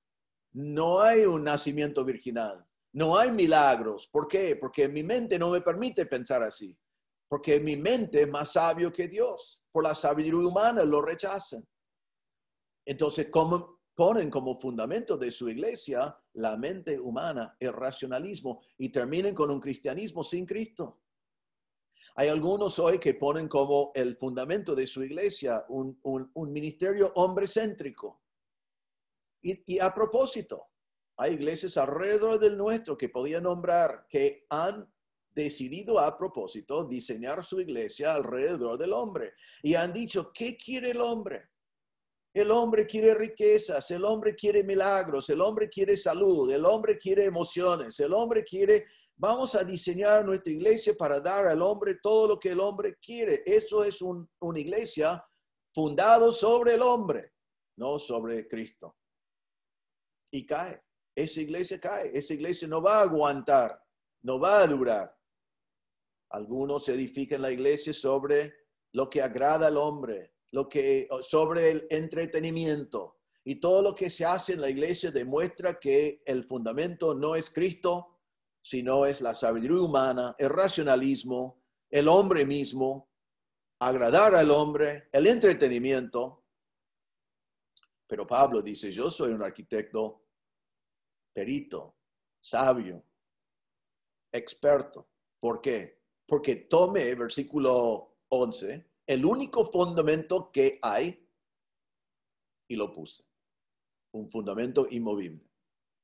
no hay un nacimiento virginal, no hay milagros. ¿Por qué? Porque mi mente no me permite pensar así, porque mi mente es más sabio que Dios. Por la sabiduría humana lo rechazan. Entonces ponen como fundamento de su iglesia la mente humana, el racionalismo, y terminen con un cristianismo sin Cristo. Hay algunos hoy que ponen como el fundamento de su iglesia un, ministerio hombrecéntrico. Y, y a propósito, hay iglesias alrededor del nuestro que podía nombrar que han decidido a propósito diseñar su iglesia alrededor del hombre y han dicho, ¿qué quiere el hombre? El hombre quiere riquezas, el hombre quiere milagros, el hombre quiere salud, el hombre quiere emociones, el hombre quiere... Vamos a diseñar nuestra iglesia para dar al hombre todo lo que el hombre quiere. Eso es una iglesia fundada sobre el hombre, no sobre Cristo. Y cae. Esa iglesia cae. Esa iglesia no va a aguantar, no va a durar. Algunos edifican la iglesia sobre lo que agrada al hombre, lo que, sobre el entretenimiento. Y todo lo que se hace en la iglesia demuestra que el fundamento no es Cristo, sino es la sabiduría humana, el racionalismo, el hombre mismo, agradar al hombre, el entretenimiento. Pero Pablo dice, yo soy un arquitecto perito, sabio, experto. ¿Por qué? Porque tome el versículo 11 el único fundamento que hay y lo puse. Un fundamento inmovible,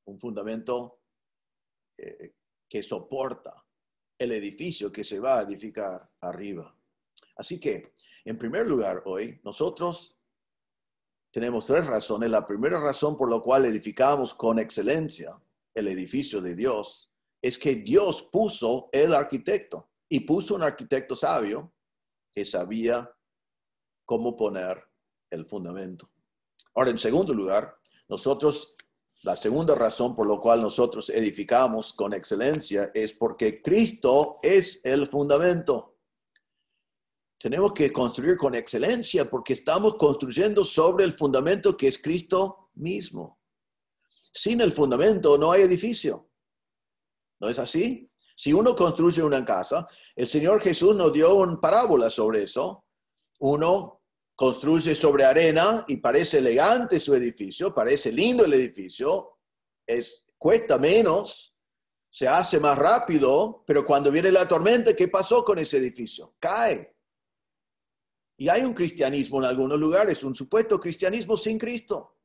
un fundamento eh, que soporta el edificio que se va a edificar arriba. Así que, en primer lugar, hoy nosotros tenemos tres razones. La primera razón por la cual edificamos con excelencia el edificio de Dios es que Dios puso el arquitecto y puso un arquitecto sabio que sabía cómo poner el fundamento. Ahora, en segundo lugar, nosotros, la segunda razón por la cual nosotros edificamos con excelencia es porque Cristo es el fundamento. Tenemos que construir con excelencia porque estamos construyendo sobre el fundamento que es Cristo mismo. Sin el fundamento no hay edificio. ¿No es así? Si uno construye una casa, el Señor Jesús nos dio una parábola sobre eso. Uno construye sobre arena y parece elegante su edificio, parece lindo el edificio, es, cuesta menos, se hace más rápido, pero cuando viene la tormenta, ¿qué pasó con ese edificio? Cae. Y hay un cristianismo en algunos lugares, un supuesto cristianismo sin Cristo.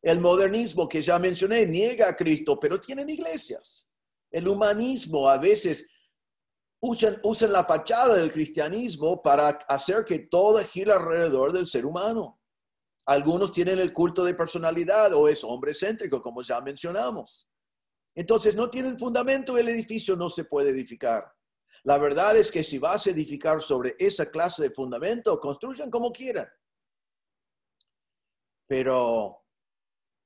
El modernismo que ya mencioné niega a Cristo, pero tienen iglesias. El humanismo a veces usan, la fachada del cristianismo para hacer que todo gira alrededor del ser humano. Algunos tienen el culto de personalidad o es hombre céntrico, como ya mencionamos. Entonces no tienen fundamento, el edificio no se puede edificar. La verdad es que si vas a edificar sobre esa clase de fundamento, construyan como quieran. Pero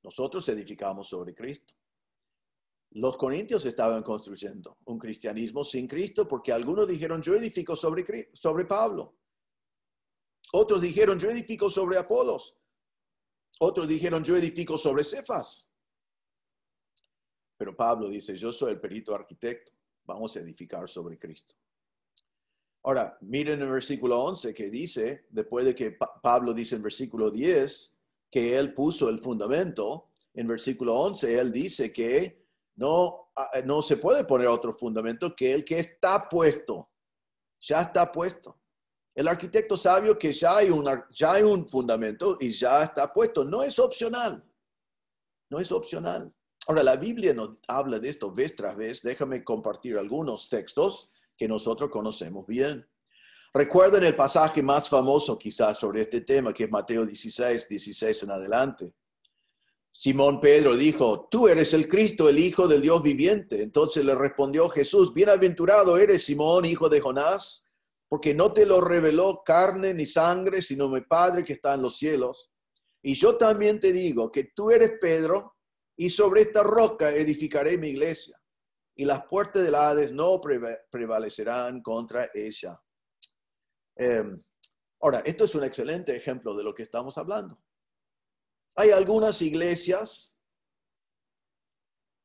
nosotros edificamos sobre Cristo los corintios estaban construyendo un cristianismo sin Cristo, porque algunos dijeron, yo edifico sobre, Pablo. Otros dijeron, yo edifico sobre Apolos. Otros dijeron, yo edifico sobre Cefas. Pero Pablo dice, yo soy el perito arquitecto, vamos a edificar sobre Cristo. Ahora, miren el versículo 11 que dice, después de que Pablo dice en versículo 10 que él puso el fundamento, en versículo 11 él dice que no, ah, eh, no se puede poner otro fundamento que el que está puesto. Ya está puesto. El arquitecto sabio que ya hay, un, ya hay un fundamento y ya está puesto. No es opcional. No es opcional. Ahora, la Biblia nos habla de esto vez tras vez. Déjame compartir algunos textos que nosotros conocemos bien. Recuerden el pasaje más famoso quizás sobre este tema, que es Mateo 16, 16 en adelante. Simón Pedro dijo, tú eres el Cristo, el Hijo del Dios viviente. Entonces le respondió Jesús, bienaventurado eres Simón, hijo de Jonás, porque no te lo reveló carne ni sangre, sino mi Padre que está en los cielos. Y yo también te digo que tú eres Pedro, y sobre esta roca edificaré mi iglesia, y las puertas del Hades no prevalecerán contra ella. Em, ahora, esto es un excelente ejemplo de lo que estamos hablando. Hay algunas iglesias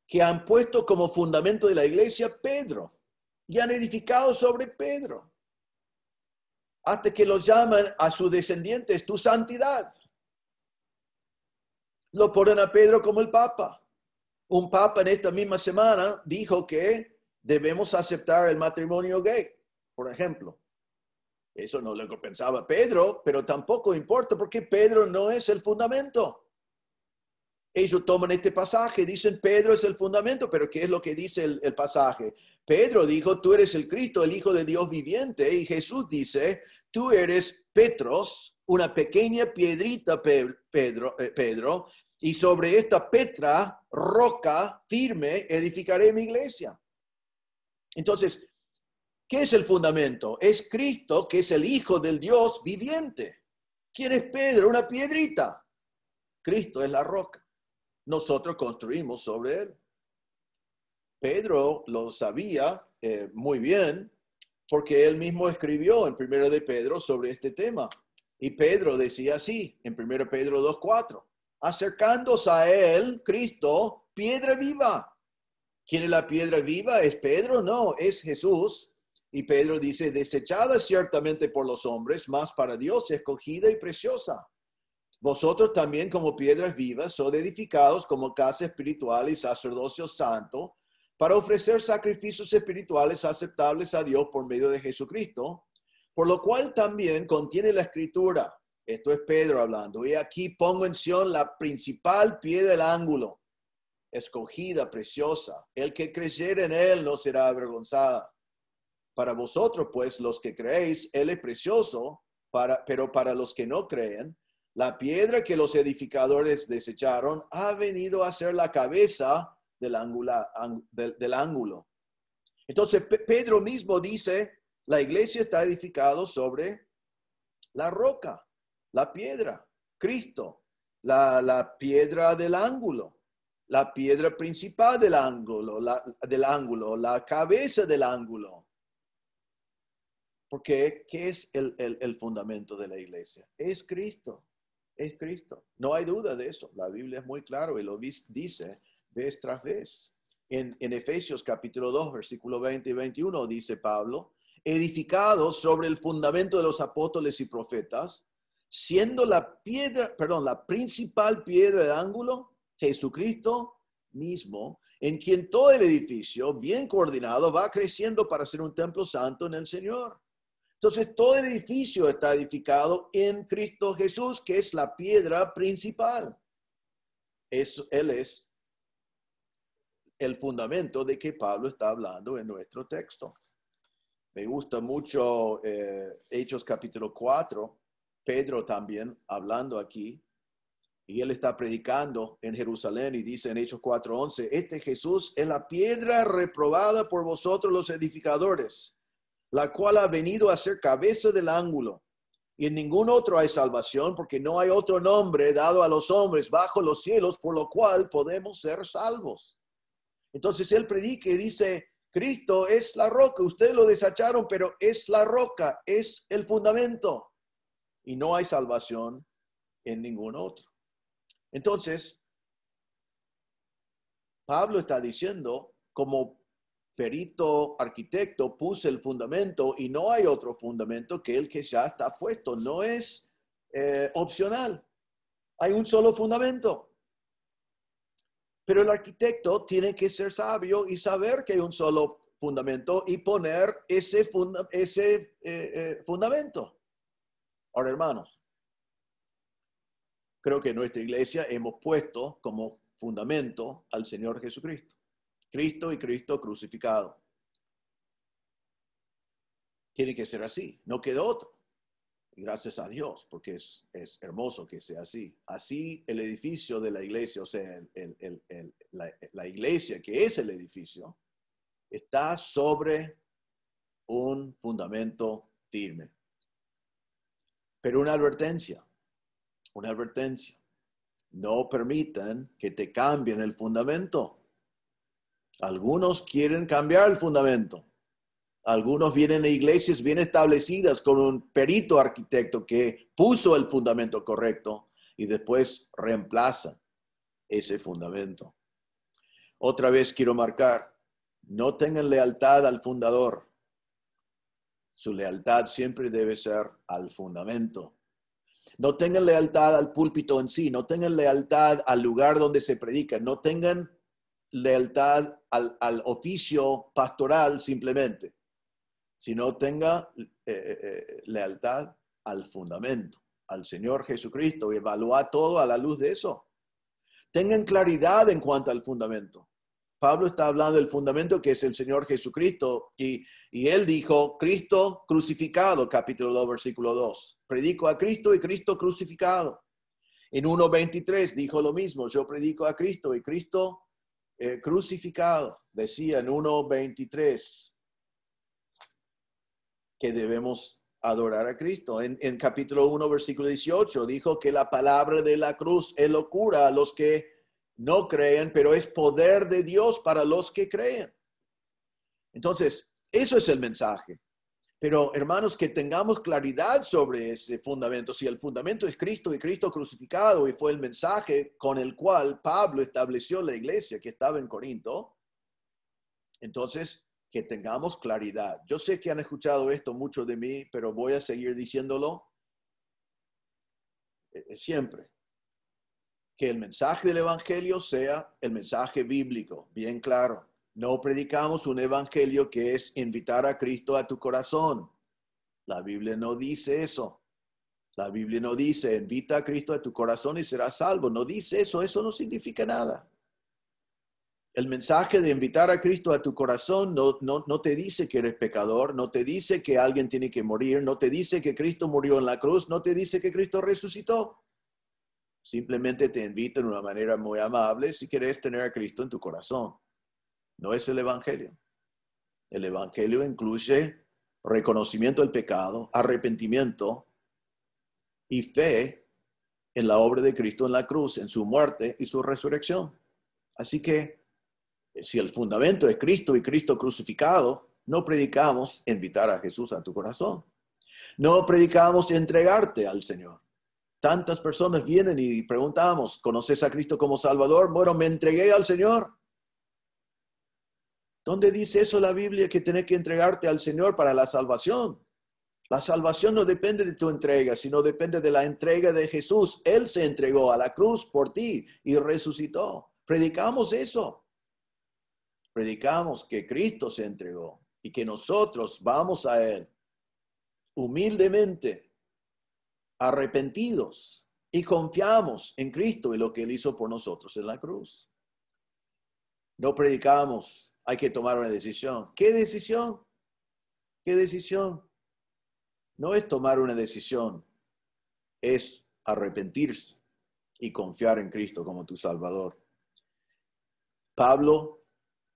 que han puesto como fundamento de la iglesia Pedro y han edificado sobre Pedro hasta que los llaman a sus descendientes tu santidad. Lo ponen a Pedro como el Papa. Un Papa en esta misma semana dijo que debemos aceptar el matrimonio gay, por ejemplo. Eso no lo pensaba Pedro, pero tampoco importa porque Pedro no es el fundamento. Ellos toman este pasaje, dicen Pedro es el fundamento, pero ¿qué es lo que dice el, pasaje? Pedro dijo, tú eres el Cristo, el Hijo de Dios viviente, y Jesús dice, tú eres Petros, una pequeña piedrita, Pedro, eh, Pedro y sobre esta petra, roca firme, edificaré mi iglesia. Entonces, ¿Qué es el fundamento? Es Cristo, que es el Hijo del Dios viviente. ¿Quién es Pedro? Una piedrita. Cristo es la roca. Nosotros construimos sobre él. Pedro lo sabía eh, muy bien porque él mismo escribió en Primero de Pedro sobre este tema. Y Pedro decía así, en Primero Pedro 2.4, acercándose a él, Cristo, piedra viva. ¿Quién es la piedra viva? ¿Es Pedro? No, es Jesús, y Pedro dice, desechada ciertamente por los hombres, mas para Dios escogida y preciosa. Vosotros también como piedras vivas son edificados como casa espiritual y sacerdocio santo para ofrecer sacrificios espirituales aceptables a Dios por medio de Jesucristo, por lo cual también contiene la escritura. Esto es Pedro hablando. Y aquí pongo en Sion la principal piedra del ángulo, escogida, preciosa. El que creyere en él no será avergonzada. Para vosotros, pues, los que creéis, Él es precioso, pero para los que no creen, la piedra que los edificadores desecharon ha venido a ser la cabeza del, ángulo. Entonces, Pedro mismo dice, la iglesia está edificada sobre la roca, la piedra, Cristo, la, piedra del ángulo, la piedra principal del ángulo, del ángulo, la cabeza del ángulo. Porque ¿qué es el, el, fundamento de la iglesia? Es Cristo, es Cristo. No hay duda de eso. La Biblia es muy claro y lo dice vez tras vez. En, en Efesios capítulo 2, versículo 20 y 21 dice Pablo, edificado sobre el fundamento de los apóstoles y profetas, siendo la piedra, perdón, la principal piedra de ángulo, Jesucristo mismo, en quien todo el edificio, bien coordinado, va creciendo para ser un templo santo en el Señor. Entonces, todo el edificio está edificado en Cristo Jesús, que es la piedra principal. Es, él es el fundamento de que Pablo está hablando en nuestro texto. Me gusta mucho eh, Hechos capítulo 4, Pedro también hablando aquí, y él está predicando en Jerusalén y dice en Hechos 4:11, este Jesús es la piedra reprobada por vosotros los edificadores la cual ha venido a ser cabeza del ángulo. Y en ningún otro hay salvación, porque no hay otro nombre dado a los hombres bajo los cielos por lo cual podemos ser salvos. Entonces él predica y dice, Cristo es la roca, ustedes lo desacharon, pero es la roca, es el fundamento. Y no hay salvación en ningún otro. Entonces, Pablo está diciendo, como perito arquitecto puse el fundamento y no hay otro fundamento que el que ya está puesto. No es eh, opcional. Hay un solo fundamento. Pero el arquitecto tiene que ser sabio y saber que hay un solo fundamento y poner ese, ese eh, eh, fundamento. Ahora, hermanos, creo que nuestra iglesia hemos puesto como fundamento al Señor Jesucristo. Cristo y Cristo crucificado. Tiene que ser así, no quedó otro. gracias a Dios, porque es, hermoso que sea así. Así el edificio de la iglesia, o sea, la, la iglesia que es el edificio, está sobre un fundamento firme. Pero una advertencia, una advertencia. No permitan que te cambien el fundamento. Algunos quieren cambiar el fundamento. Algunos vienen a iglesias bien establecidas con un perito arquitecto que puso el fundamento correcto y después reemplaza ese fundamento. Otra vez quiero marcar, no tengan lealtad al fundador. Su lealtad siempre debe ser al fundamento. No tengan lealtad al púlpito en sí, no tengan lealtad al lugar donde se predica, no tengan lealtad al, oficio pastoral simplemente, sino tenga eh, eh, eh, lealtad al fundamento, al Señor Jesucristo, y evalúa todo a la luz de eso. Tengan claridad en cuanto al fundamento. Pablo está hablando del fundamento que es el Señor Jesucristo y, y, él dijo, Cristo crucificado, capítulo 2, versículo 2. Predico a Cristo y Cristo crucificado. En 1.23 dijo lo mismo, yo predico a Cristo y Cristo eh, crucificado, decía en 1.23 que debemos adorar a Cristo. En, en, capítulo 1, versículo 18, dijo que la palabra de la cruz es locura a los que no creen, pero es poder de Dios para los que creen. Entonces, eso es el mensaje. Pero hermanos, que tengamos claridad sobre ese fundamento. Si el fundamento es Cristo y Cristo crucificado y fue el mensaje con el cual Pablo estableció la iglesia que estaba en Corinto, entonces que tengamos claridad. Yo sé que han escuchado esto mucho de mí, pero voy a seguir diciéndolo eh, eh, siempre. Que el mensaje del Evangelio sea el mensaje bíblico, bien claro. No predicamos un evangelio que es invitar a Cristo a tu corazón. La Biblia no dice eso. La Biblia no dice, invita a Cristo a tu corazón y serás salvo. No dice eso, eso no significa nada. El mensaje de invitar a Cristo a tu corazón no, no, no, te dice que eres pecador, no te dice que alguien tiene que morir, no te dice que Cristo murió en la cruz, no te dice que Cristo resucitó. Simplemente te invita de una manera muy amable si quieres tener a Cristo en tu corazón. No es el Evangelio. El Evangelio incluye reconocimiento del pecado, arrepentimiento y fe en la obra de Cristo en la cruz, en su muerte y su resurrección. Así que eh, si el fundamento es Cristo y Cristo crucificado, no predicamos invitar a Jesús a tu corazón. No predicamos entregarte al Señor. Tantas personas vienen y preguntamos, ¿conoces a Cristo como Salvador? Bueno, me entregué al Señor. ¿Dónde dice eso la Biblia que tiene que entregarte al Señor para la salvación? La salvación no depende de tu entrega, sino depende de la entrega de Jesús. Él se entregó a la cruz por ti y resucitó. Predicamos eso. Predicamos que Cristo se entregó y que nosotros vamos a Él humildemente, arrepentidos y confiamos en Cristo y lo que Él hizo por nosotros en la cruz. No predicamos hay que tomar una decisión. ¿Qué decisión? ¿Qué decisión? No es tomar una decisión, es arrepentirse y confiar en Cristo como tu Salvador. Pablo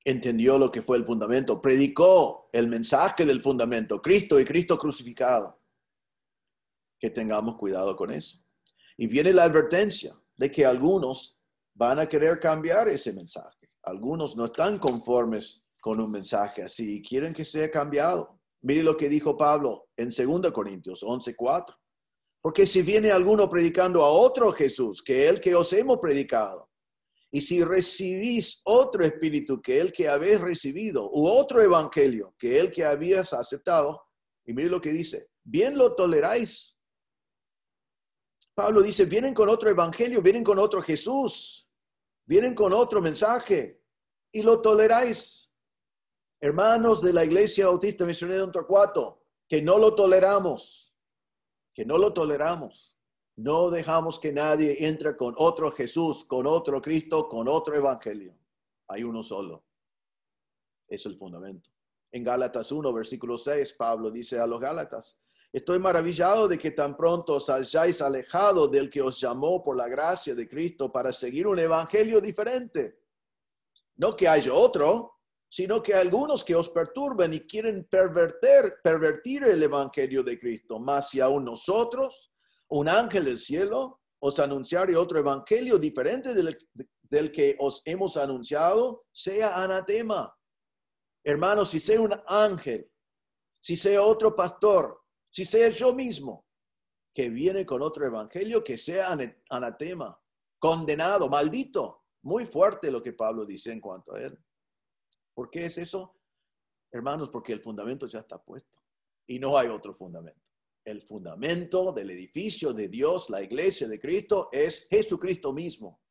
entendió lo que fue el fundamento, predicó el mensaje del fundamento, Cristo y Cristo crucificado. Que tengamos cuidado con eso. Y viene la advertencia de que algunos van a querer cambiar ese mensaje. Algunos no están conformes con un mensaje así y quieren que sea cambiado. Mire lo que dijo Pablo en 2 Corintios 11:4. Porque si viene alguno predicando a otro Jesús que el que os hemos predicado, y si recibís otro espíritu que el que habéis recibido, u otro evangelio que el que habías aceptado, y mire lo que dice, bien lo toleráis. Pablo dice, vienen con otro evangelio, vienen con otro Jesús. Vienen con otro mensaje y lo toleráis. Hermanos de la Iglesia Bautista Misionera de Torcuato, que no lo toleramos, que no lo toleramos. No dejamos que nadie entre con otro Jesús, con otro Cristo, con otro Evangelio. Hay uno solo. Es el fundamento. En Gálatas 1, versículo 6, Pablo dice a los Gálatas, Estoy maravillado de que tan pronto os hayáis alejado del que os llamó por la gracia de Cristo para seguir un evangelio diferente. No que haya otro, sino que algunos que os perturban y quieren perverter, pervertir el evangelio de Cristo. Más si aún nosotros, un ángel del cielo, os anunciare otro evangelio diferente del, del que os hemos anunciado, sea anatema. Hermanos, si sea un ángel, si sea otro pastor, si sea yo mismo que viene con otro evangelio, que sea anatema, condenado, maldito. Muy fuerte lo que Pablo dice en cuanto a él. ¿Por qué es eso? Hermanos, porque el fundamento ya está puesto y no hay otro fundamento. El fundamento del edificio de Dios, la iglesia de Cristo, es Jesucristo mismo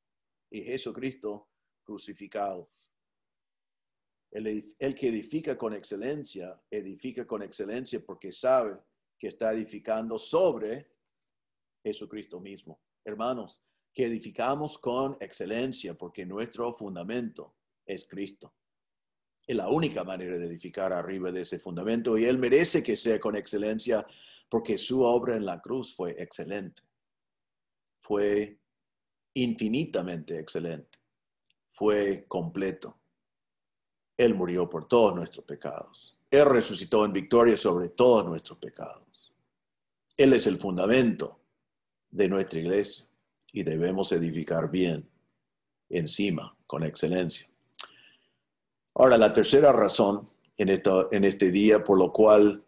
y Jesucristo crucificado. El, que edifica con excelencia, edifica con excelencia porque sabe que está edificando sobre Jesucristo mismo. Hermanos, que edificamos con excelencia porque nuestro fundamento es Cristo. Es la única manera de edificar arriba de ese fundamento y Él merece que sea con excelencia porque su obra en la cruz fue excelente. Fue infinitamente excelente. Fue completo. Él murió por todos nuestros pecados. Él resucitó en victoria sobre todos nuestros pecados. Él es el fundamento de nuestra iglesia y debemos edificar bien encima, con excelencia. Ahora, la tercera razón en, este día por lo cual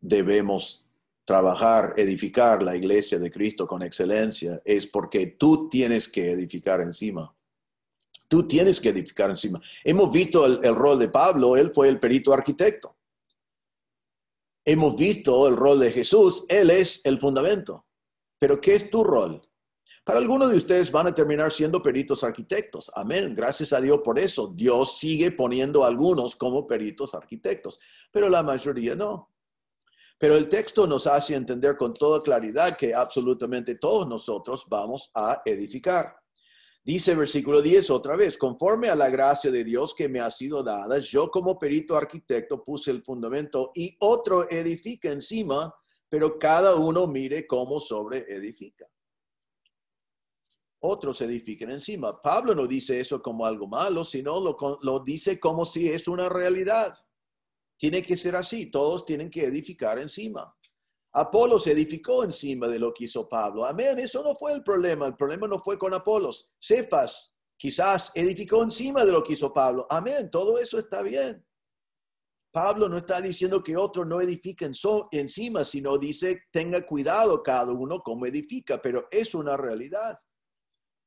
debemos trabajar, edificar la iglesia de Cristo con excelencia es porque tú tienes que edificar encima. Tú tienes que edificar encima. Hemos visto el rol de Pablo, él fue el perito arquitecto. Hemos visto el rol de Jesús, Él es el fundamento. Pero ¿qué es tu rol? Para algunos de ustedes van a terminar siendo peritos arquitectos. Amén. Gracias a Dios por eso. Dios sigue poniendo a algunos como peritos arquitectos, pero la mayoría no. Pero el texto nos hace entender con toda claridad que absolutamente todos nosotros vamos a edificar. Dice versículo 10 otra vez, conforme a la gracia de Dios que me ha sido dada, yo como perito arquitecto puse el fundamento y otro edifica encima, pero cada uno mire cómo sobre edifica. Otros edifican encima. Pablo no dice eso como algo malo, sino lo, lo dice como si es una realidad. Tiene que ser así, todos tienen que edificar encima. Apolo se edificó encima de lo que hizo Pablo. Amén, eso no fue el problema. El problema no fue con Apolos. Cefas quizás edificó encima de lo que hizo Pablo. Amén, todo eso está bien. Pablo no está diciendo que otros no edifiquen encima, sino dice, tenga cuidado cada uno cómo edifica, pero es una realidad.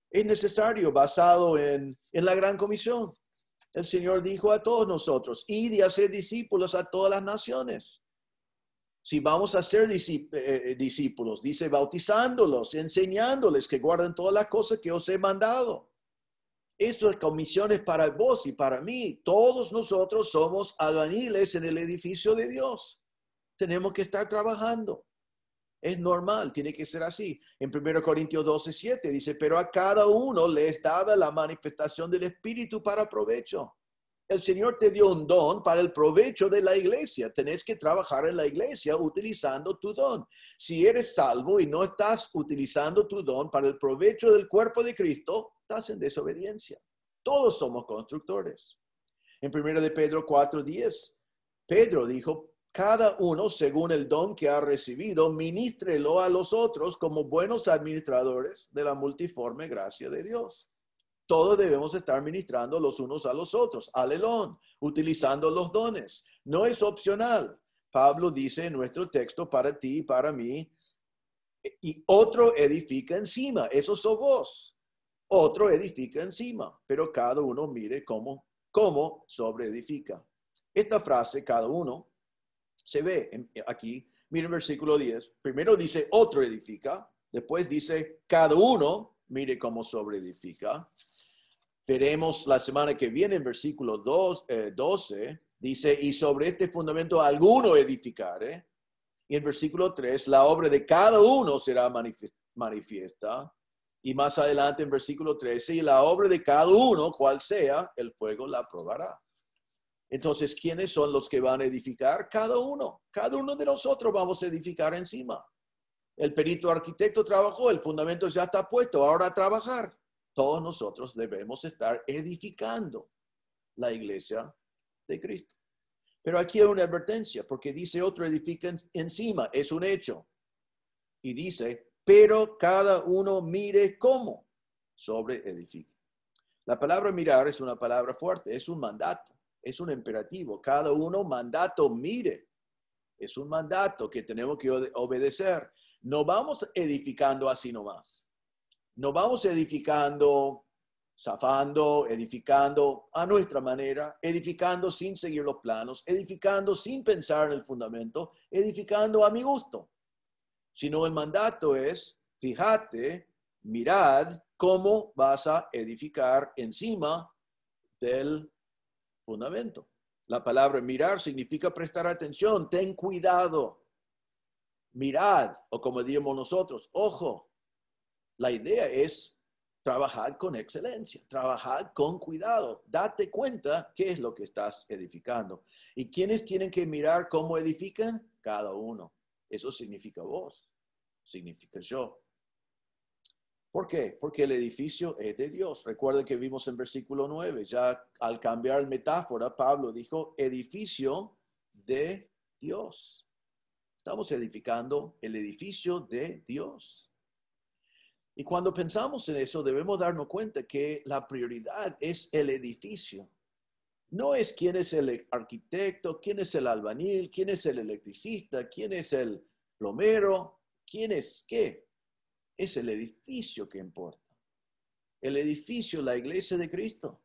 Es necesario basado en, la gran comisión. El Señor dijo a todos nosotros, id y hacer discípulos a todas las naciones. Si vamos a ser eh, discípulos, dice bautizándolos, enseñándoles que guarden todas las cosas que os he mandado. es comisiones para vos y para mí. Todos nosotros somos albañiles en el edificio de Dios. Tenemos que estar trabajando. Es normal, tiene que ser así. En 1 Corintios 12, 7 dice, pero a cada uno le es dada la manifestación del Espíritu para provecho el Señor te dio un don para el provecho de la iglesia. Tenés que trabajar en la iglesia utilizando tu don. Si eres salvo y no estás utilizando tu don para el provecho del cuerpo de Cristo, estás en desobediencia. Todos somos constructores. En 1 de Pedro 4:10, Pedro dijo, cada uno según el don que ha recibido, ministrelo a los otros como buenos administradores de la multiforme gracia de Dios. Todos debemos estar ministrando los unos a los otros, alelón, utilizando los dones. No es opcional. Pablo dice en nuestro texto, para ti y para mí, y otro edifica encima, eso son vos. Otro edifica encima, pero cada uno mire cómo, cómo sobre edifica. Esta frase, cada uno, se ve aquí, miren versículo 10. Primero dice otro edifica, después dice cada uno, mire cómo sobre edifica. Veremos la semana que viene en versículo 12, eh, dice, y sobre este fundamento alguno edificaré. Y en versículo 3, la obra de cada uno será manifiesta. Y más adelante en versículo 13, y la obra de cada uno, cual sea, el fuego la probará. Entonces, ¿quiénes son los que van a edificar? Cada uno, cada uno de nosotros vamos a edificar encima. El perito arquitecto trabajó, el fundamento ya está puesto, ahora a trabajar todos nosotros debemos estar edificando la iglesia de Cristo. Pero aquí hay una advertencia, porque dice otro edifica encima, es un hecho. Y dice, pero cada uno mire cómo sobre edifica. La palabra mirar es una palabra fuerte, es un mandato, es un imperativo. Cada uno mandato mire. Es un mandato que tenemos que obedecer. No vamos edificando así nomás. No vamos edificando, zafando, edificando a nuestra manera, edificando sin seguir los planos, edificando sin pensar en el fundamento, edificando a mi gusto. Sino el mandato es, fíjate, mirad cómo vas a edificar encima del fundamento. La palabra mirar significa prestar atención, ten cuidado, mirad, o como diríamos nosotros, ojo, la idea es trabajar con excelencia, trabajar con cuidado, date cuenta qué es lo que estás edificando. ¿Y quiénes tienen que mirar cómo edifican? Cada uno. Eso significa vos, significa yo. ¿Por qué? Porque el edificio es de Dios. Recuerden que vimos en versículo 9, ya al cambiar la metáfora, Pablo dijo, edificio de Dios. Estamos edificando el edificio de Dios. Y cuando pensamos en eso, debemos darnos cuenta que la prioridad es el edificio. No es quién es el arquitecto, quién es el albañil, quién es el electricista, quién es el plomero, quién es qué. Es el edificio que importa. El edificio, la iglesia de Cristo.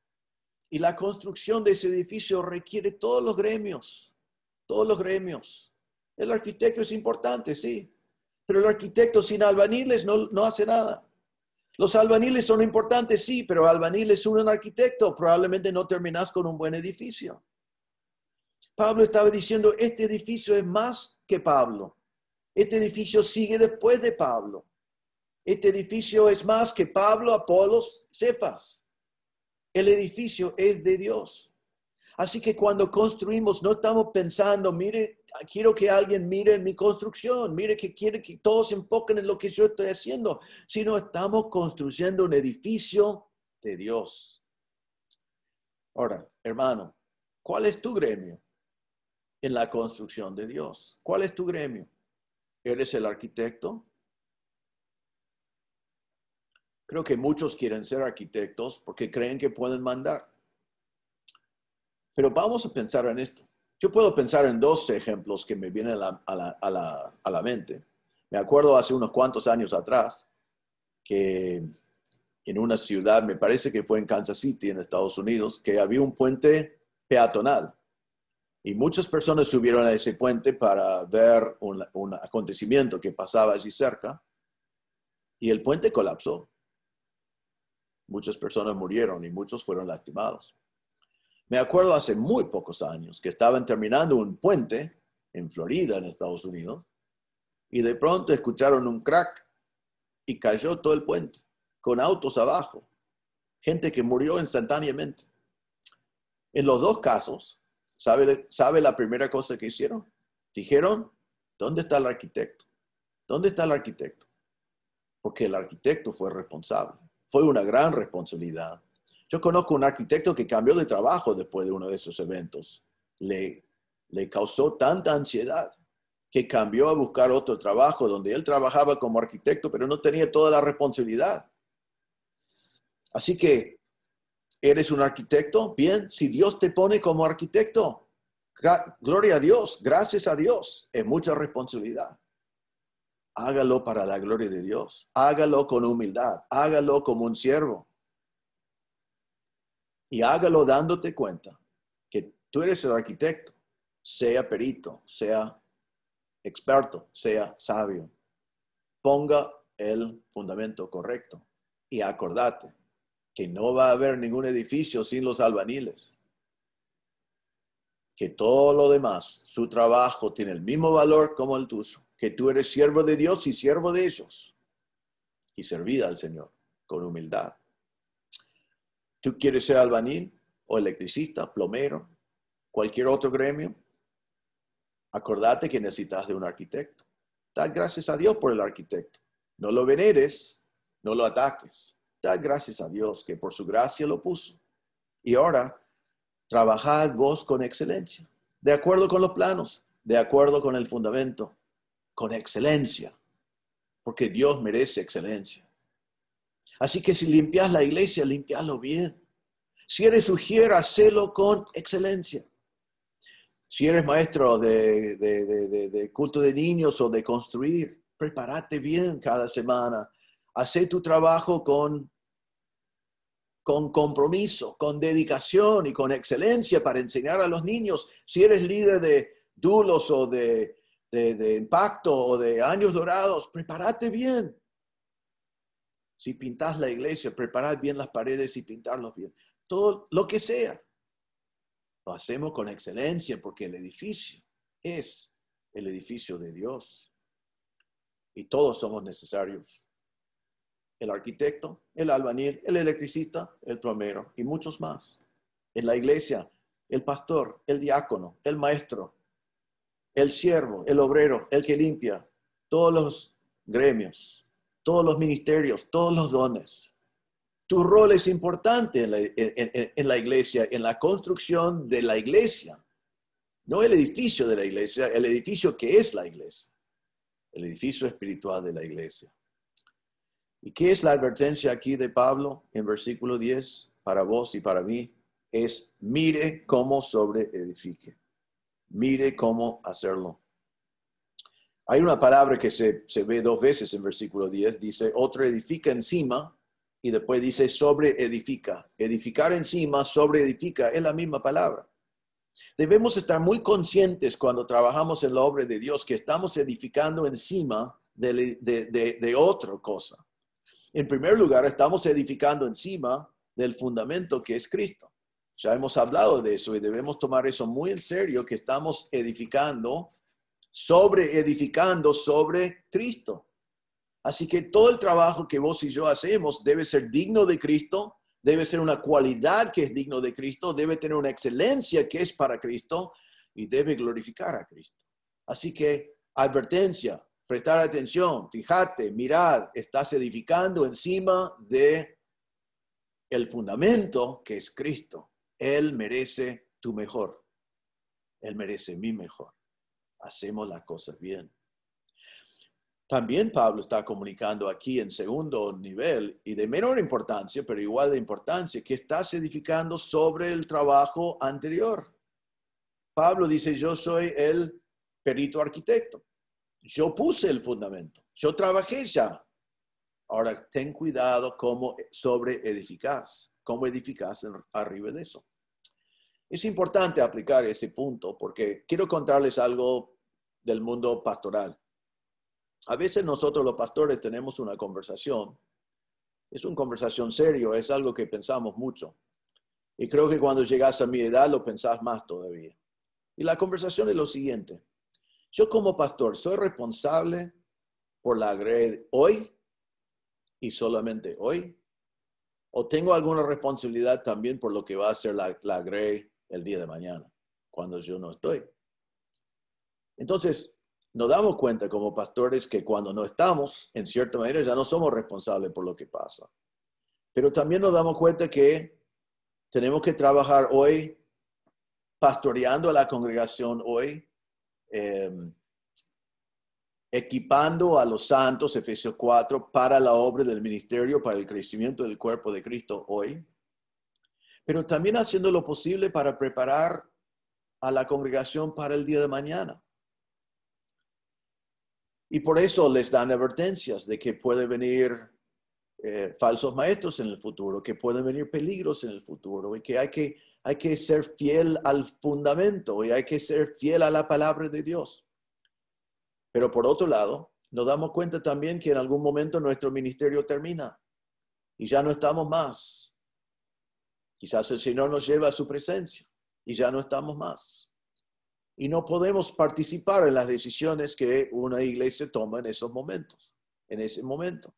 Y la construcción de ese edificio requiere todos los gremios, todos los gremios. El arquitecto es importante, sí, pero el arquitecto sin albaniles no, hace nada. Los albaniles son importantes, sí, pero albaniles son un arquitecto, probablemente no terminas con un buen edificio. Pablo estaba diciendo, este edificio es más que Pablo. Este edificio sigue después de Pablo. Este edificio es más que Pablo, Apolos, Cefas. El edificio es de Dios. Así que cuando construimos, no estamos pensando, mire, quiero que alguien mire mi construcción, mire que quiere que todos se enfoquen en lo que yo estoy haciendo, sino estamos construyendo un edificio de Dios. Ahora, hermano, ¿cuál es tu gremio en la construcción de Dios? ¿Cuál es tu gremio? ¿Eres el arquitecto? Creo que muchos quieren ser arquitectos porque creen que pueden mandar. Pero vamos a pensar en esto. Yo puedo pensar en dos ejemplos que me vienen a la, mente. Me acuerdo hace unos cuantos años atrás que en una ciudad, me parece que fue en Kansas City, en Estados Unidos, que había un puente peatonal. Y muchas personas subieron a ese puente para ver un acontecimiento que pasaba allí cerca. Y el puente colapsó. Muchas personas murieron y muchos fueron lastimados. Me acuerdo hace muy pocos años que estaban terminando un puente en Florida, en Estados Unidos, y de pronto escucharon un crack y cayó todo el puente, con autos abajo, gente que murió instantáneamente. En los dos casos, ¿sabe, sabe la primera cosa que hicieron? Dijeron, ¿dónde está el arquitecto? ¿Dónde está el arquitecto? Porque el arquitecto fue responsable. Fue una gran responsabilidad yo conozco un arquitecto que cambió de trabajo después de uno de esos eventos. Le, le causó tanta ansiedad que cambió a buscar otro trabajo donde él trabajaba como arquitecto, pero no tenía toda la responsabilidad. Así que, ¿eres un arquitecto? Bien, si Dios te pone como arquitecto, gloria a Dios, gracias a Dios, es mucha responsabilidad. Hágalo para la gloria de Dios, hágalo con humildad, hágalo como un siervo y hágalo dándote cuenta que tú eres el arquitecto, sea perito, sea experto, sea sabio. Ponga el fundamento correcto y acordate que no va a haber ningún edificio sin los albaniles. Que todo lo demás, su trabajo tiene el mismo valor como el tuyo. Que tú eres siervo de Dios y siervo de ellos. Y servida al Señor con humildad tú quieres ser albañil o electricista, plomero, cualquier otro gremio, acordate que necesitas de un arquitecto. Dad gracias a Dios por el arquitecto. No lo veneres, no lo ataques. Dad gracias a Dios que por su gracia lo puso. Y ahora, trabajad vos con excelencia, de acuerdo con los planos, de acuerdo con el fundamento, con excelencia, porque Dios merece excelencia. Así que si limpias la iglesia, limpialo bien. Si eres ujier, hacelo con excelencia. Si eres maestro de, culto de niños o de construir, prepárate bien cada semana. Hacé tu trabajo con, compromiso, con dedicación y con excelencia para enseñar a los niños. Si eres líder de dulos o de impacto o de años dorados, prepárate bien si pintas la iglesia, preparad bien las paredes y pintarlos bien. Todo lo que sea, lo hacemos con excelencia porque el edificio es el edificio de Dios. Y todos somos necesarios. El arquitecto, el albañil, el electricista, el plomero y muchos más. En la iglesia, el pastor, el diácono, el maestro, el siervo, el obrero, el que limpia, todos los gremios todos los ministerios, todos los dones. Tu rol es importante en la, iglesia, en la construcción de la iglesia. No el edificio de la iglesia, el edificio que es la iglesia, el edificio espiritual de la iglesia. ¿Y qué es la advertencia aquí de Pablo en versículo 10 para vos y para mí? Es mire cómo sobre edifique, mire cómo hacerlo. Hay una palabra que se, ve dos veces en versículo 10, dice, otro edifica encima y después dice sobre edifica. Edificar encima, sobre edifica, es la misma palabra. Debemos estar muy conscientes cuando trabajamos en la obra de Dios que estamos edificando encima de, de, de otra cosa. En primer lugar, estamos edificando encima del fundamento que es Cristo. Ya hemos hablado de eso y debemos tomar eso muy en serio, que estamos edificando sobre edificando sobre Cristo. Así que todo el trabajo que vos y yo hacemos debe ser digno de Cristo, debe ser una cualidad que es digno de Cristo, debe tener una excelencia que es para Cristo y debe glorificar a Cristo. Así que advertencia, prestar atención, fíjate, mirad, estás edificando encima de el fundamento que es Cristo. Él merece tu mejor. Él merece mi mejor hacemos las cosas bien. También Pablo está comunicando aquí en segundo nivel y de menor importancia, pero igual de importancia, que estás edificando sobre el trabajo anterior. Pablo dice, yo soy el perito arquitecto. Yo puse el fundamento. Yo trabajé ya. Ahora, ten cuidado cómo sobre edificás, cómo edificas arriba de eso. Es importante aplicar ese punto porque quiero contarles algo del mundo pastoral. A veces nosotros los pastores tenemos una conversación, es una conversación serio, es algo que pensamos mucho. Y creo que cuando llegas a mi edad lo pensás más todavía. Y la conversación es lo siguiente. Yo como pastor soy responsable por la Grey hoy y solamente hoy? ¿O tengo alguna responsabilidad también por lo que va a ser la, la el día de mañana, cuando yo no estoy? Entonces, nos damos cuenta como pastores que cuando no estamos, en cierta manera, ya no somos responsables por lo que pasa. Pero también nos damos cuenta que tenemos que trabajar hoy pastoreando a la congregación hoy, em, equipando a los santos, Efesios 4, para la obra del ministerio, para el crecimiento del cuerpo de Cristo hoy, pero también haciendo lo posible para preparar a la congregación para el día de mañana. Y por eso les dan advertencias de que pueden venir eh, falsos maestros en el futuro, que pueden venir peligros en el futuro y que hay, que hay que ser fiel al fundamento y hay que ser fiel a la palabra de Dios. Pero por otro lado, nos damos cuenta también que en algún momento nuestro ministerio termina y ya no estamos más. Quizás el Señor nos lleva a su presencia y ya no estamos más y no podemos participar en las decisiones que una iglesia toma en esos momentos, en ese momento.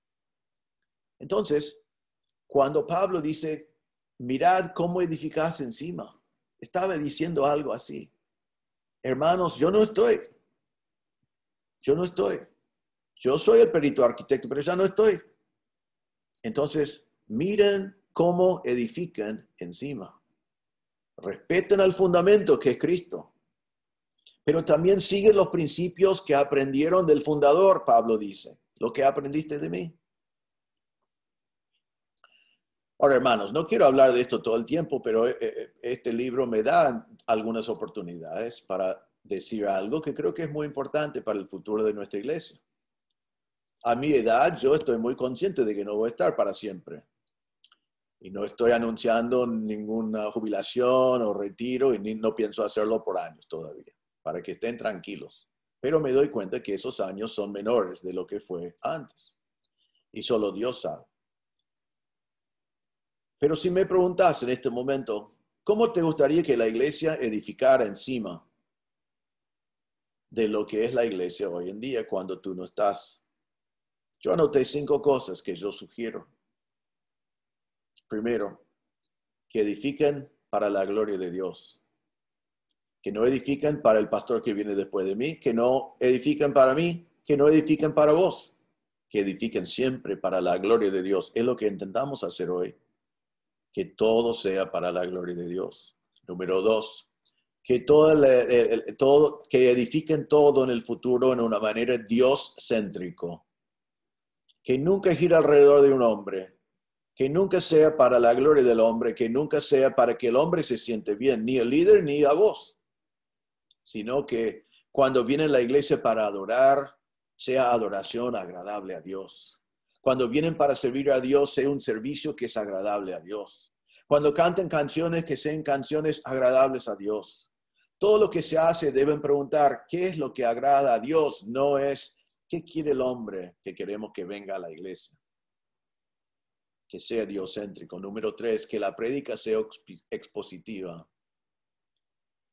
Entonces, cuando Pablo dice, mirad cómo edificás encima, estaba diciendo algo así. Hermanos, yo no estoy. Yo no estoy. Yo soy el perito arquitecto, pero ya no estoy. Entonces, miren cómo edifican encima. Respeten al fundamento que es Cristo pero también siguen los principios que aprendieron del fundador, Pablo dice, lo que aprendiste de mí. Ahora, hermanos, no quiero hablar de esto todo el tiempo, pero eh, eh, este libro me da algunas oportunidades para decir algo que creo que es muy importante para el futuro de nuestra iglesia. A mi edad, yo estoy muy consciente de que no voy a estar para siempre. Y no estoy anunciando ninguna jubilación o retiro y no pienso hacerlo por años todavía para que estén tranquilos. Pero me doy cuenta que esos años son menores de lo que fue antes. Y solo Dios sabe. Pero si me preguntas en este momento, ¿cómo te gustaría que la iglesia edificara encima de lo que es la iglesia hoy en día cuando tú no estás? Yo anoté cinco cosas que yo sugiero. Primero, que edifiquen para la gloria de Dios que no edifiquen para el pastor que viene después de mí, que no edifiquen para mí, que no edifiquen para vos, que edifiquen siempre para la gloria de Dios. Es lo que intentamos hacer hoy, que todo sea para la gloria de Dios. Número dos, que, todo, eh, eh, eh, todo, que edifiquen todo en el futuro en una manera Dios-céntrico, que nunca gira alrededor de un hombre, que nunca sea para la gloria del hombre, que nunca sea para que el hombre se siente bien, ni el líder ni a vos, sino que cuando a la iglesia para adorar, sea adoración agradable a Dios. Cuando vienen para servir a Dios, sea un servicio que es agradable a Dios. Cuando canten canciones, que sean canciones agradables a Dios. Todo lo que se hace deben preguntar, ¿qué es lo que agrada a Dios? No es, ¿qué quiere el hombre que queremos que venga a la iglesia? Que sea diocéntrico. Número tres, que la prédica sea expositiva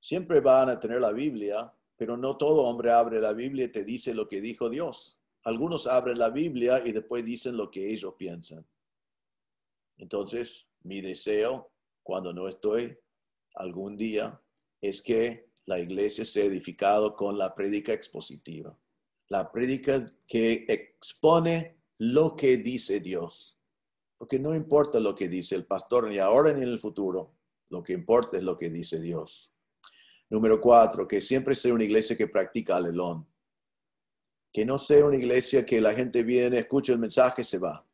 Siempre van a tener la Biblia, pero no todo hombre abre la Biblia y te dice lo que dijo Dios. Algunos abren la Biblia y después dicen lo que ellos piensan. Entonces, mi deseo, cuando no estoy algún día, es que la iglesia sea edificada con la prédica expositiva. La prédica que expone lo que dice Dios. Porque no importa lo que dice el pastor ni ahora ni en el futuro. Lo que importa es lo que dice Dios. Número cuatro, que siempre sea una iglesia que practica alelón. Que no sea una iglesia que la gente viene, escucha el mensaje, y se va.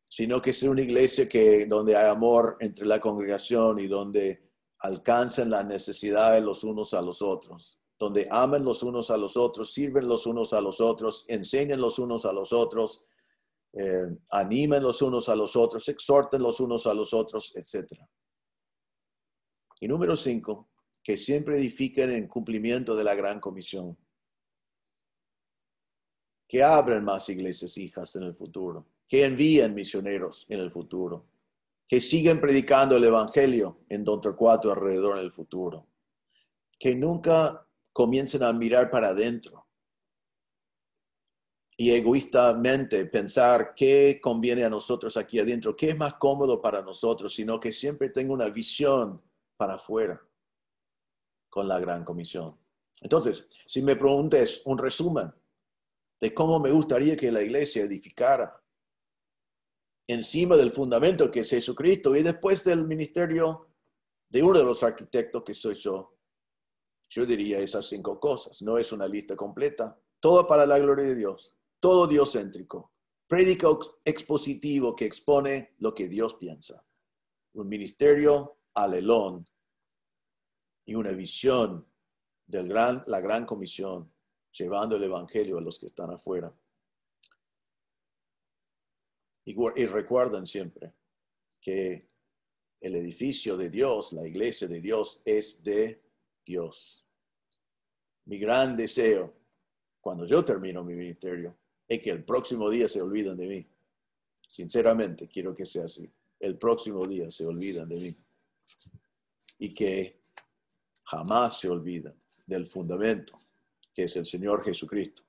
Sino que sea una iglesia que, donde hay amor entre la congregación y donde alcanzan las necesidades los unos a los otros. Donde amen los unos a los otros, sirven los unos a los otros, enseñan los unos a los otros, eh, animen los unos a los otros, exhorten los unos a los otros, etc. Y número cinco, que siempre edifiquen en cumplimiento de la gran comisión. Que abran más iglesias hijas en el futuro, que envíen misioneros en el futuro, que sigan predicando el Evangelio en Don Torcuato alrededor en el futuro, que nunca comiencen a mirar para adentro y egoístamente pensar qué conviene a nosotros aquí adentro, qué es más cómodo para nosotros, sino que siempre tenga una visión para afuera con la Gran Comisión. Entonces, si me preguntes un resumen de cómo me gustaría que la iglesia edificara encima del fundamento que es Jesucristo y después del ministerio de uno de los arquitectos que soy yo, yo diría esas cinco cosas. No es una lista completa. Todo para la gloria de Dios. Todo diocéntrico. Prédico expositivo que expone lo que Dios piensa. Un ministerio alelón y una visión de gran, la gran comisión, llevando el Evangelio a los que están afuera. Y, y recuerden siempre que el edificio de Dios, la iglesia de Dios, es de Dios. Mi gran deseo, cuando yo termino mi ministerio, es que el próximo día se olviden de mí. Sinceramente, quiero que sea así. El próximo día se olvidan de mí. Y que jamás se olvidan del fundamento, que es el Señor Jesucristo,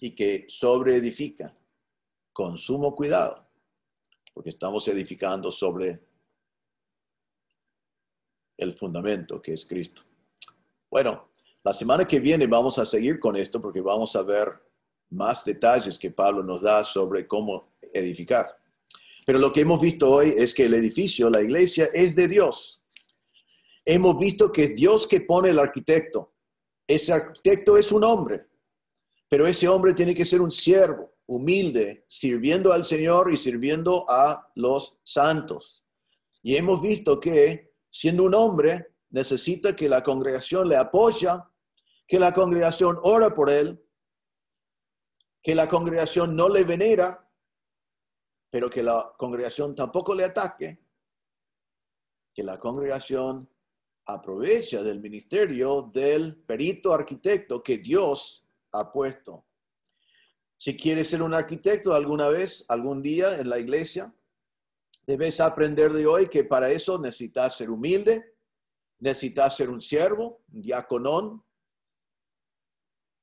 y que sobre edifica con sumo cuidado, porque estamos edificando sobre el fundamento que es Cristo. Bueno, la semana que viene vamos a seguir con esto porque vamos a ver más detalles que Pablo nos da sobre cómo edificar. Pero lo que hemos visto hoy es que el edificio, la iglesia, es de Dios hemos visto que es Dios que pone el arquitecto. Ese arquitecto es un hombre, pero ese hombre tiene que ser un siervo, humilde, sirviendo al Señor y sirviendo a los santos. Y hemos visto que siendo un hombre necesita que la congregación le apoya, que la congregación ora por él, que la congregación no le venera, pero que la congregación tampoco le ataque, que la congregación aprovecha del ministerio del perito arquitecto que Dios ha puesto. Si quieres ser un arquitecto alguna vez, algún día en la iglesia, debes aprender de hoy que para eso necesitas ser humilde, necesitas ser un siervo, un diaconón,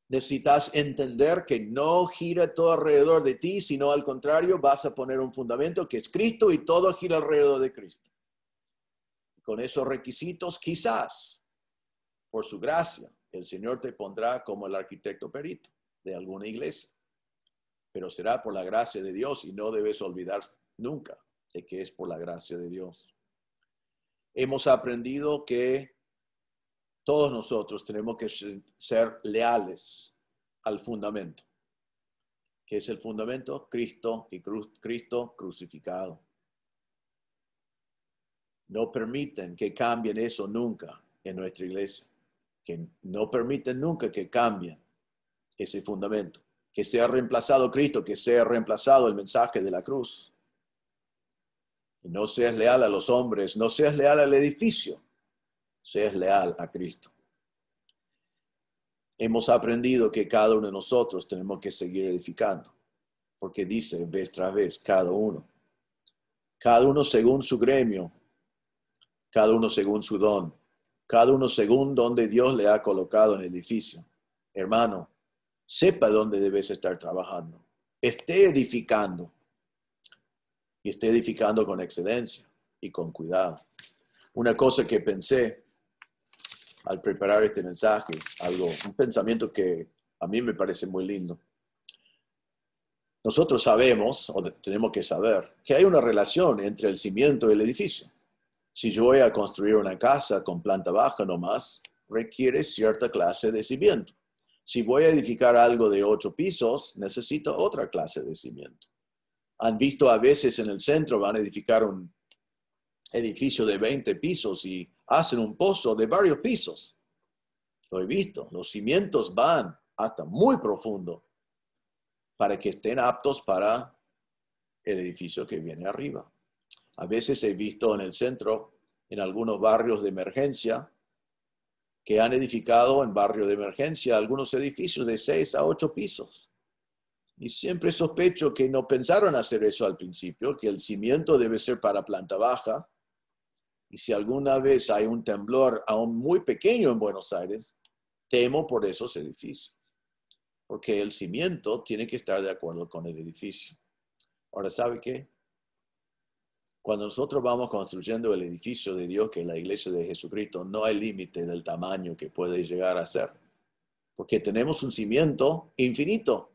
necesitas entender que no gira todo alrededor de ti, sino al contrario, vas a poner un fundamento que es Cristo y todo gira alrededor de Cristo con esos requisitos, quizás por su gracia, el Señor te pondrá como el arquitecto perito de alguna iglesia. Pero será por la gracia de Dios y no debes olvidar nunca de que es por la gracia de Dios. Hemos aprendido que todos nosotros tenemos que ser leales al fundamento, que es el fundamento Cristo y Cristo crucificado no permiten que cambien eso nunca en nuestra iglesia, que no permiten nunca que cambien ese fundamento, que sea reemplazado Cristo, que sea reemplazado el mensaje de la cruz. No seas leal a los hombres, no seas leal al edificio, seas leal a Cristo. Hemos aprendido que cada uno de nosotros tenemos que seguir edificando, porque dice vez tras vez cada uno. Cada uno según su gremio, cada uno según su don, cada uno según donde Dios le ha colocado en el edificio. Hermano, sepa dónde debes estar trabajando, esté edificando y esté edificando con excelencia y con cuidado. Una cosa que pensé al preparar este mensaje, algo, un pensamiento que a mí me parece muy lindo. Nosotros sabemos, o tenemos que saber, que hay una relación entre el cimiento y el edificio si yo voy a construir una casa con planta baja nomás, requiere cierta clase de cimiento. Si voy a edificar algo de ocho pisos, necesito otra clase de cimiento. Han visto a veces en el centro van a edificar un edificio de 20 pisos y hacen un pozo de varios pisos. Lo he visto. Los cimientos van hasta muy profundo para que estén aptos para el edificio que viene arriba. A veces he visto en el centro, en algunos barrios de emergencia, que han edificado en barrios de emergencia algunos edificios de seis a ocho pisos. Y siempre sospecho que no pensaron hacer eso al principio, que el cimiento debe ser para planta baja. Y si alguna vez hay un temblor aún muy pequeño en Buenos Aires, temo por esos edificios, porque el cimiento tiene que estar de acuerdo con el edificio. Ahora, ¿sabe qué? Cuando nosotros vamos construyendo el edificio de Dios, que es la iglesia de Jesucristo, no hay límite del tamaño que puede llegar a ser, porque tenemos un cimiento infinito.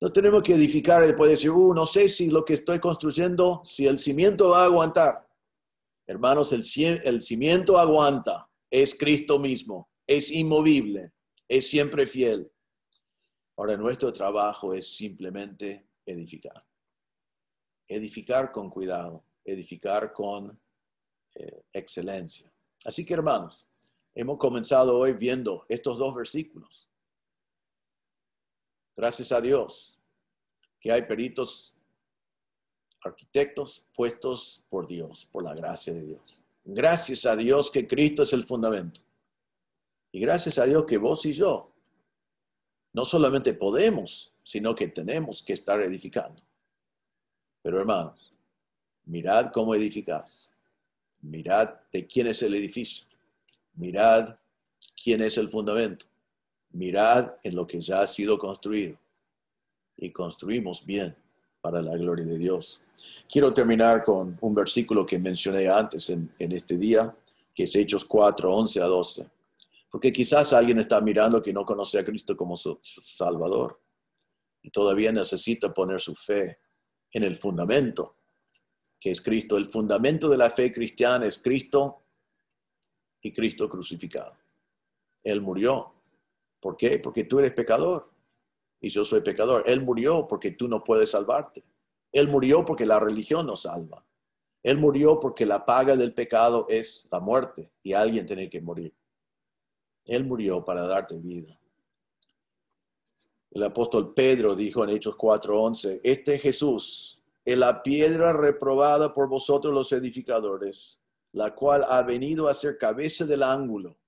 No tenemos que edificar y después decir, uh, no sé si lo que estoy construyendo, si el cimiento va a aguantar. Hermanos, el, el cimiento aguanta, es Cristo mismo, es inmovible, es siempre fiel. Ahora, nuestro trabajo es simplemente edificar. Edificar con cuidado edificar con eh, excelencia. Así que hermanos, hemos comenzado hoy viendo estos dos versículos. Gracias a Dios que hay peritos, arquitectos puestos por Dios, por la gracia de Dios. Gracias a Dios que Cristo es el fundamento. Y gracias a Dios que vos y yo no solamente podemos, sino que tenemos que estar edificando. Pero hermanos, Mirad cómo edificas. Mirad de quién es el edificio. Mirad quién es el fundamento. Mirad en lo que ya ha sido construido. Y construimos bien para la gloria de Dios. Quiero terminar con un versículo que mencioné antes en, este día, que es Hechos 4, 11 a 12. Porque quizás alguien está mirando que no conoce a Cristo como su Salvador y todavía necesita poner su fe en el fundamento que es Cristo. El fundamento de la fe cristiana es Cristo y Cristo crucificado. Él murió. ¿Por qué? Porque tú eres pecador y yo soy pecador. Él murió porque tú no puedes salvarte. Él murió porque la religión no salva. Él murió porque la paga del pecado es la muerte y alguien tiene que morir. Él murió para darte vida. El apóstol Pedro dijo en Hechos 4:11, este Jesús es la piedra reprobada por vosotros los edificadores, la cual ha venido a ser cabeza del ángulo.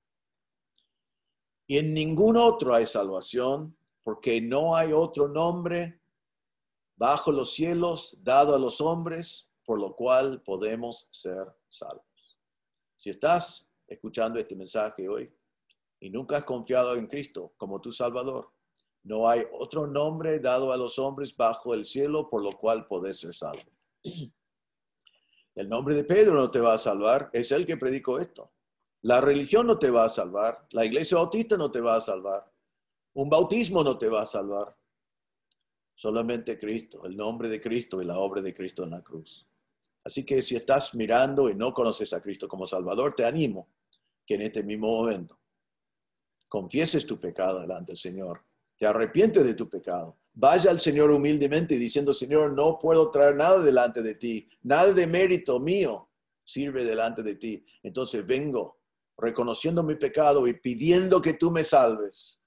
Y en ningún otro hay salvación, porque no hay otro nombre bajo los cielos dado a los hombres, por lo cual podemos ser salvos. Si estás escuchando este mensaje hoy y nunca has confiado en Cristo como tu Salvador, no hay otro nombre dado a los hombres bajo el cielo por lo cual podés ser salvo. El nombre de Pedro no te va a salvar, es el que predicó esto. La religión no te va a salvar, la iglesia bautista no te va a salvar, un bautismo no te va a salvar. Solamente Cristo, el nombre de Cristo y la obra de Cristo en la cruz. Así que si estás mirando y no conoces a Cristo como Salvador, te animo que en este mismo momento confieses tu pecado delante del Señor te arrepientes de tu pecado. Vaya al Señor humildemente diciendo, Señor, no puedo traer nada delante de ti, nada de mérito mío sirve delante de ti. Entonces vengo reconociendo mi pecado y pidiendo que tú me salves.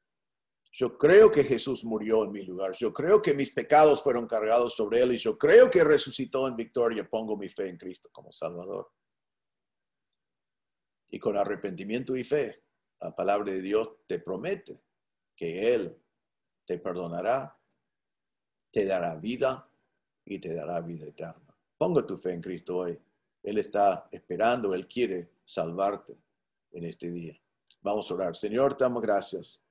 Yo creo que Jesús murió en mi lugar. Yo creo que mis pecados fueron cargados sobre él y yo creo que resucitó en victoria. Pongo mi fe en Cristo como Salvador. Y con arrepentimiento y fe, la palabra de Dios te promete que Él te perdonará, te dará vida y te dará vida eterna. Ponga tu fe en Cristo hoy. Él está esperando, Él quiere salvarte en este día. Vamos a orar. Señor, te damos gracias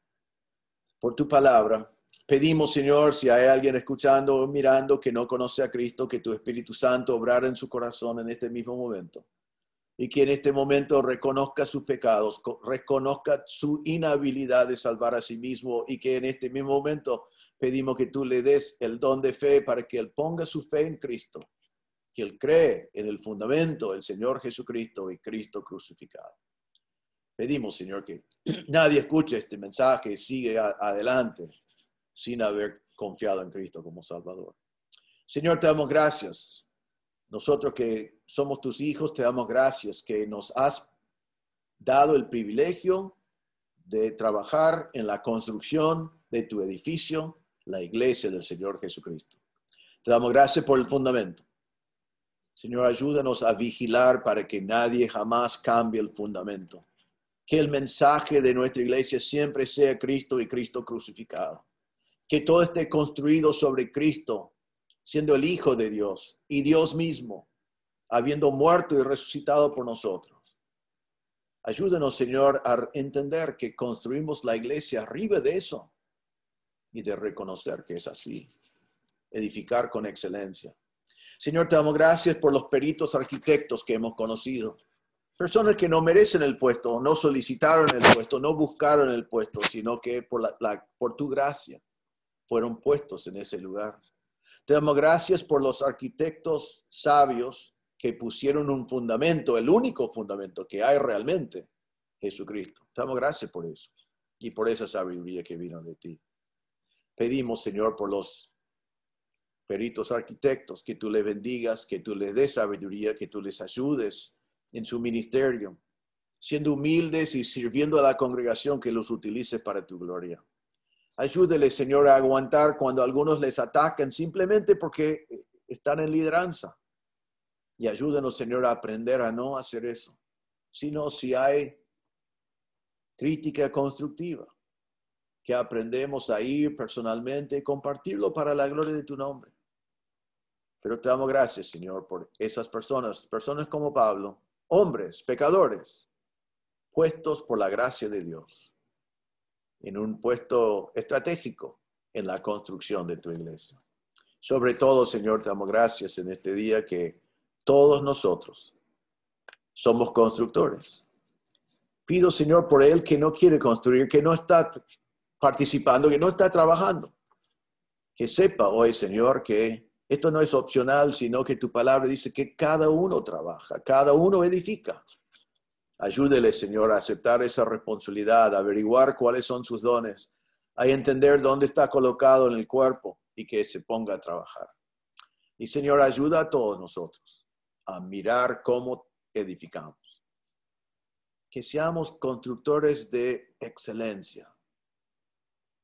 por tu palabra. Pedimos, Señor, si hay alguien escuchando o mirando que no conoce a Cristo, que tu Espíritu Santo obrara en su corazón en este mismo momento y que en este momento reconozca sus pecados, reconozca su inhabilidad de salvar a sí mismo y que en este mismo momento pedimos que tú le des el don de fe para que él ponga su fe en Cristo, que él cree en el fundamento, el Señor Jesucristo y Cristo crucificado. Pedimos, Señor, que nadie escuche este mensaje y siga adelante sin haber confiado en Cristo como Salvador. Señor, te damos gracias nosotros que somos tus hijos, te damos gracias que nos has dado el privilegio de trabajar en la construcción de tu edificio, la iglesia del Señor Jesucristo. Te damos gracias por el fundamento. Señor, ayúdanos a vigilar para que nadie jamás cambie el fundamento. Que el mensaje de nuestra iglesia siempre sea Cristo y Cristo crucificado. Que todo esté construido sobre Cristo siendo el Hijo de Dios y Dios mismo, habiendo muerto y resucitado por nosotros. Ayúdenos, Señor, a entender que construimos la iglesia arriba de eso y de reconocer que es así. Edificar con excelencia. Señor, te damos gracias por los peritos arquitectos que hemos conocido. Personas que no merecen el puesto, no solicitaron el puesto, no buscaron el puesto, sino que por, por tu gracia fueron puestos en ese lugar. Te damos gracias por los arquitectos sabios que pusieron un fundamento, el único fundamento que hay realmente, Jesucristo. Te damos gracias por eso y por esa sabiduría que vino de ti. Pedimos, Señor, por los peritos arquitectos, que tú les bendigas, que tú les des sabiduría, que tú les ayudes en su ministerio, siendo humildes y sirviendo a la congregación que los utilice para tu gloria. Ayúdele, Señor, a aguantar cuando algunos les atacan simplemente porque están en lideranza. Y ayúdenos, Señor, a aprender a no hacer eso, sino si hay crítica constructiva, que aprendemos a ir personalmente y compartirlo para la gloria de tu nombre. Pero te damos gracias, Señor, por esas personas, personas como Pablo, hombres, pecadores, puestos por la gracia de Dios en un puesto estratégico en la construcción de tu iglesia. Sobre todo, Señor, te damos gracias en este día que todos nosotros somos constructores. Pido, Señor, por él que no quiere construir, que no está participando, que no está trabajando. Que sepa hoy, Señor, que esto no es opcional, sino que tu palabra dice que cada uno trabaja, cada uno edifica. Ayúdele, Señor, a aceptar esa responsabilidad, a averiguar cuáles son sus dones, a entender dónde está colocado en el cuerpo y que se ponga a trabajar. Y Señor, ayuda a todos nosotros a mirar cómo edificamos. Que seamos constructores de excelencia,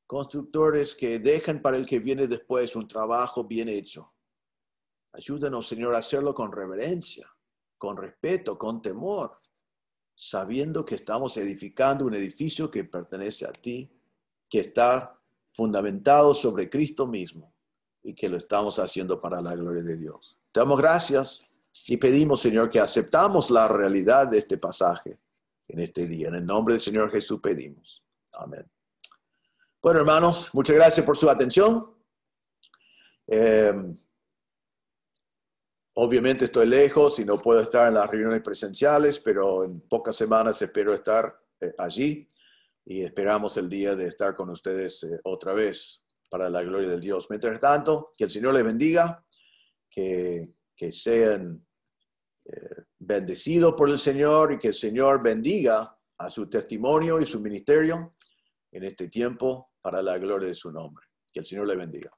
constructores que dejan para el que viene después un trabajo bien hecho. Ayúdanos, Señor, a hacerlo con reverencia, con respeto, con temor sabiendo que estamos edificando un edificio que pertenece a ti, que está fundamentado sobre Cristo mismo y que lo estamos haciendo para la gloria de Dios. Te damos gracias y pedimos, Señor, que aceptamos la realidad de este pasaje en este día. En el nombre del Señor Jesús pedimos. Amén. Bueno, hermanos, muchas gracias por su atención. Eh, Obviamente estoy lejos y no puedo estar en las reuniones presenciales, pero en pocas semanas espero estar eh, allí y esperamos el día de estar con ustedes eh, otra vez para la gloria del Dios. Mientras tanto, que el Señor les bendiga, que, sean eh, bendecidos por el Señor y que el Señor bendiga a su testimonio y su ministerio en este tiempo para la gloria de su nombre. Que el Señor les bendiga.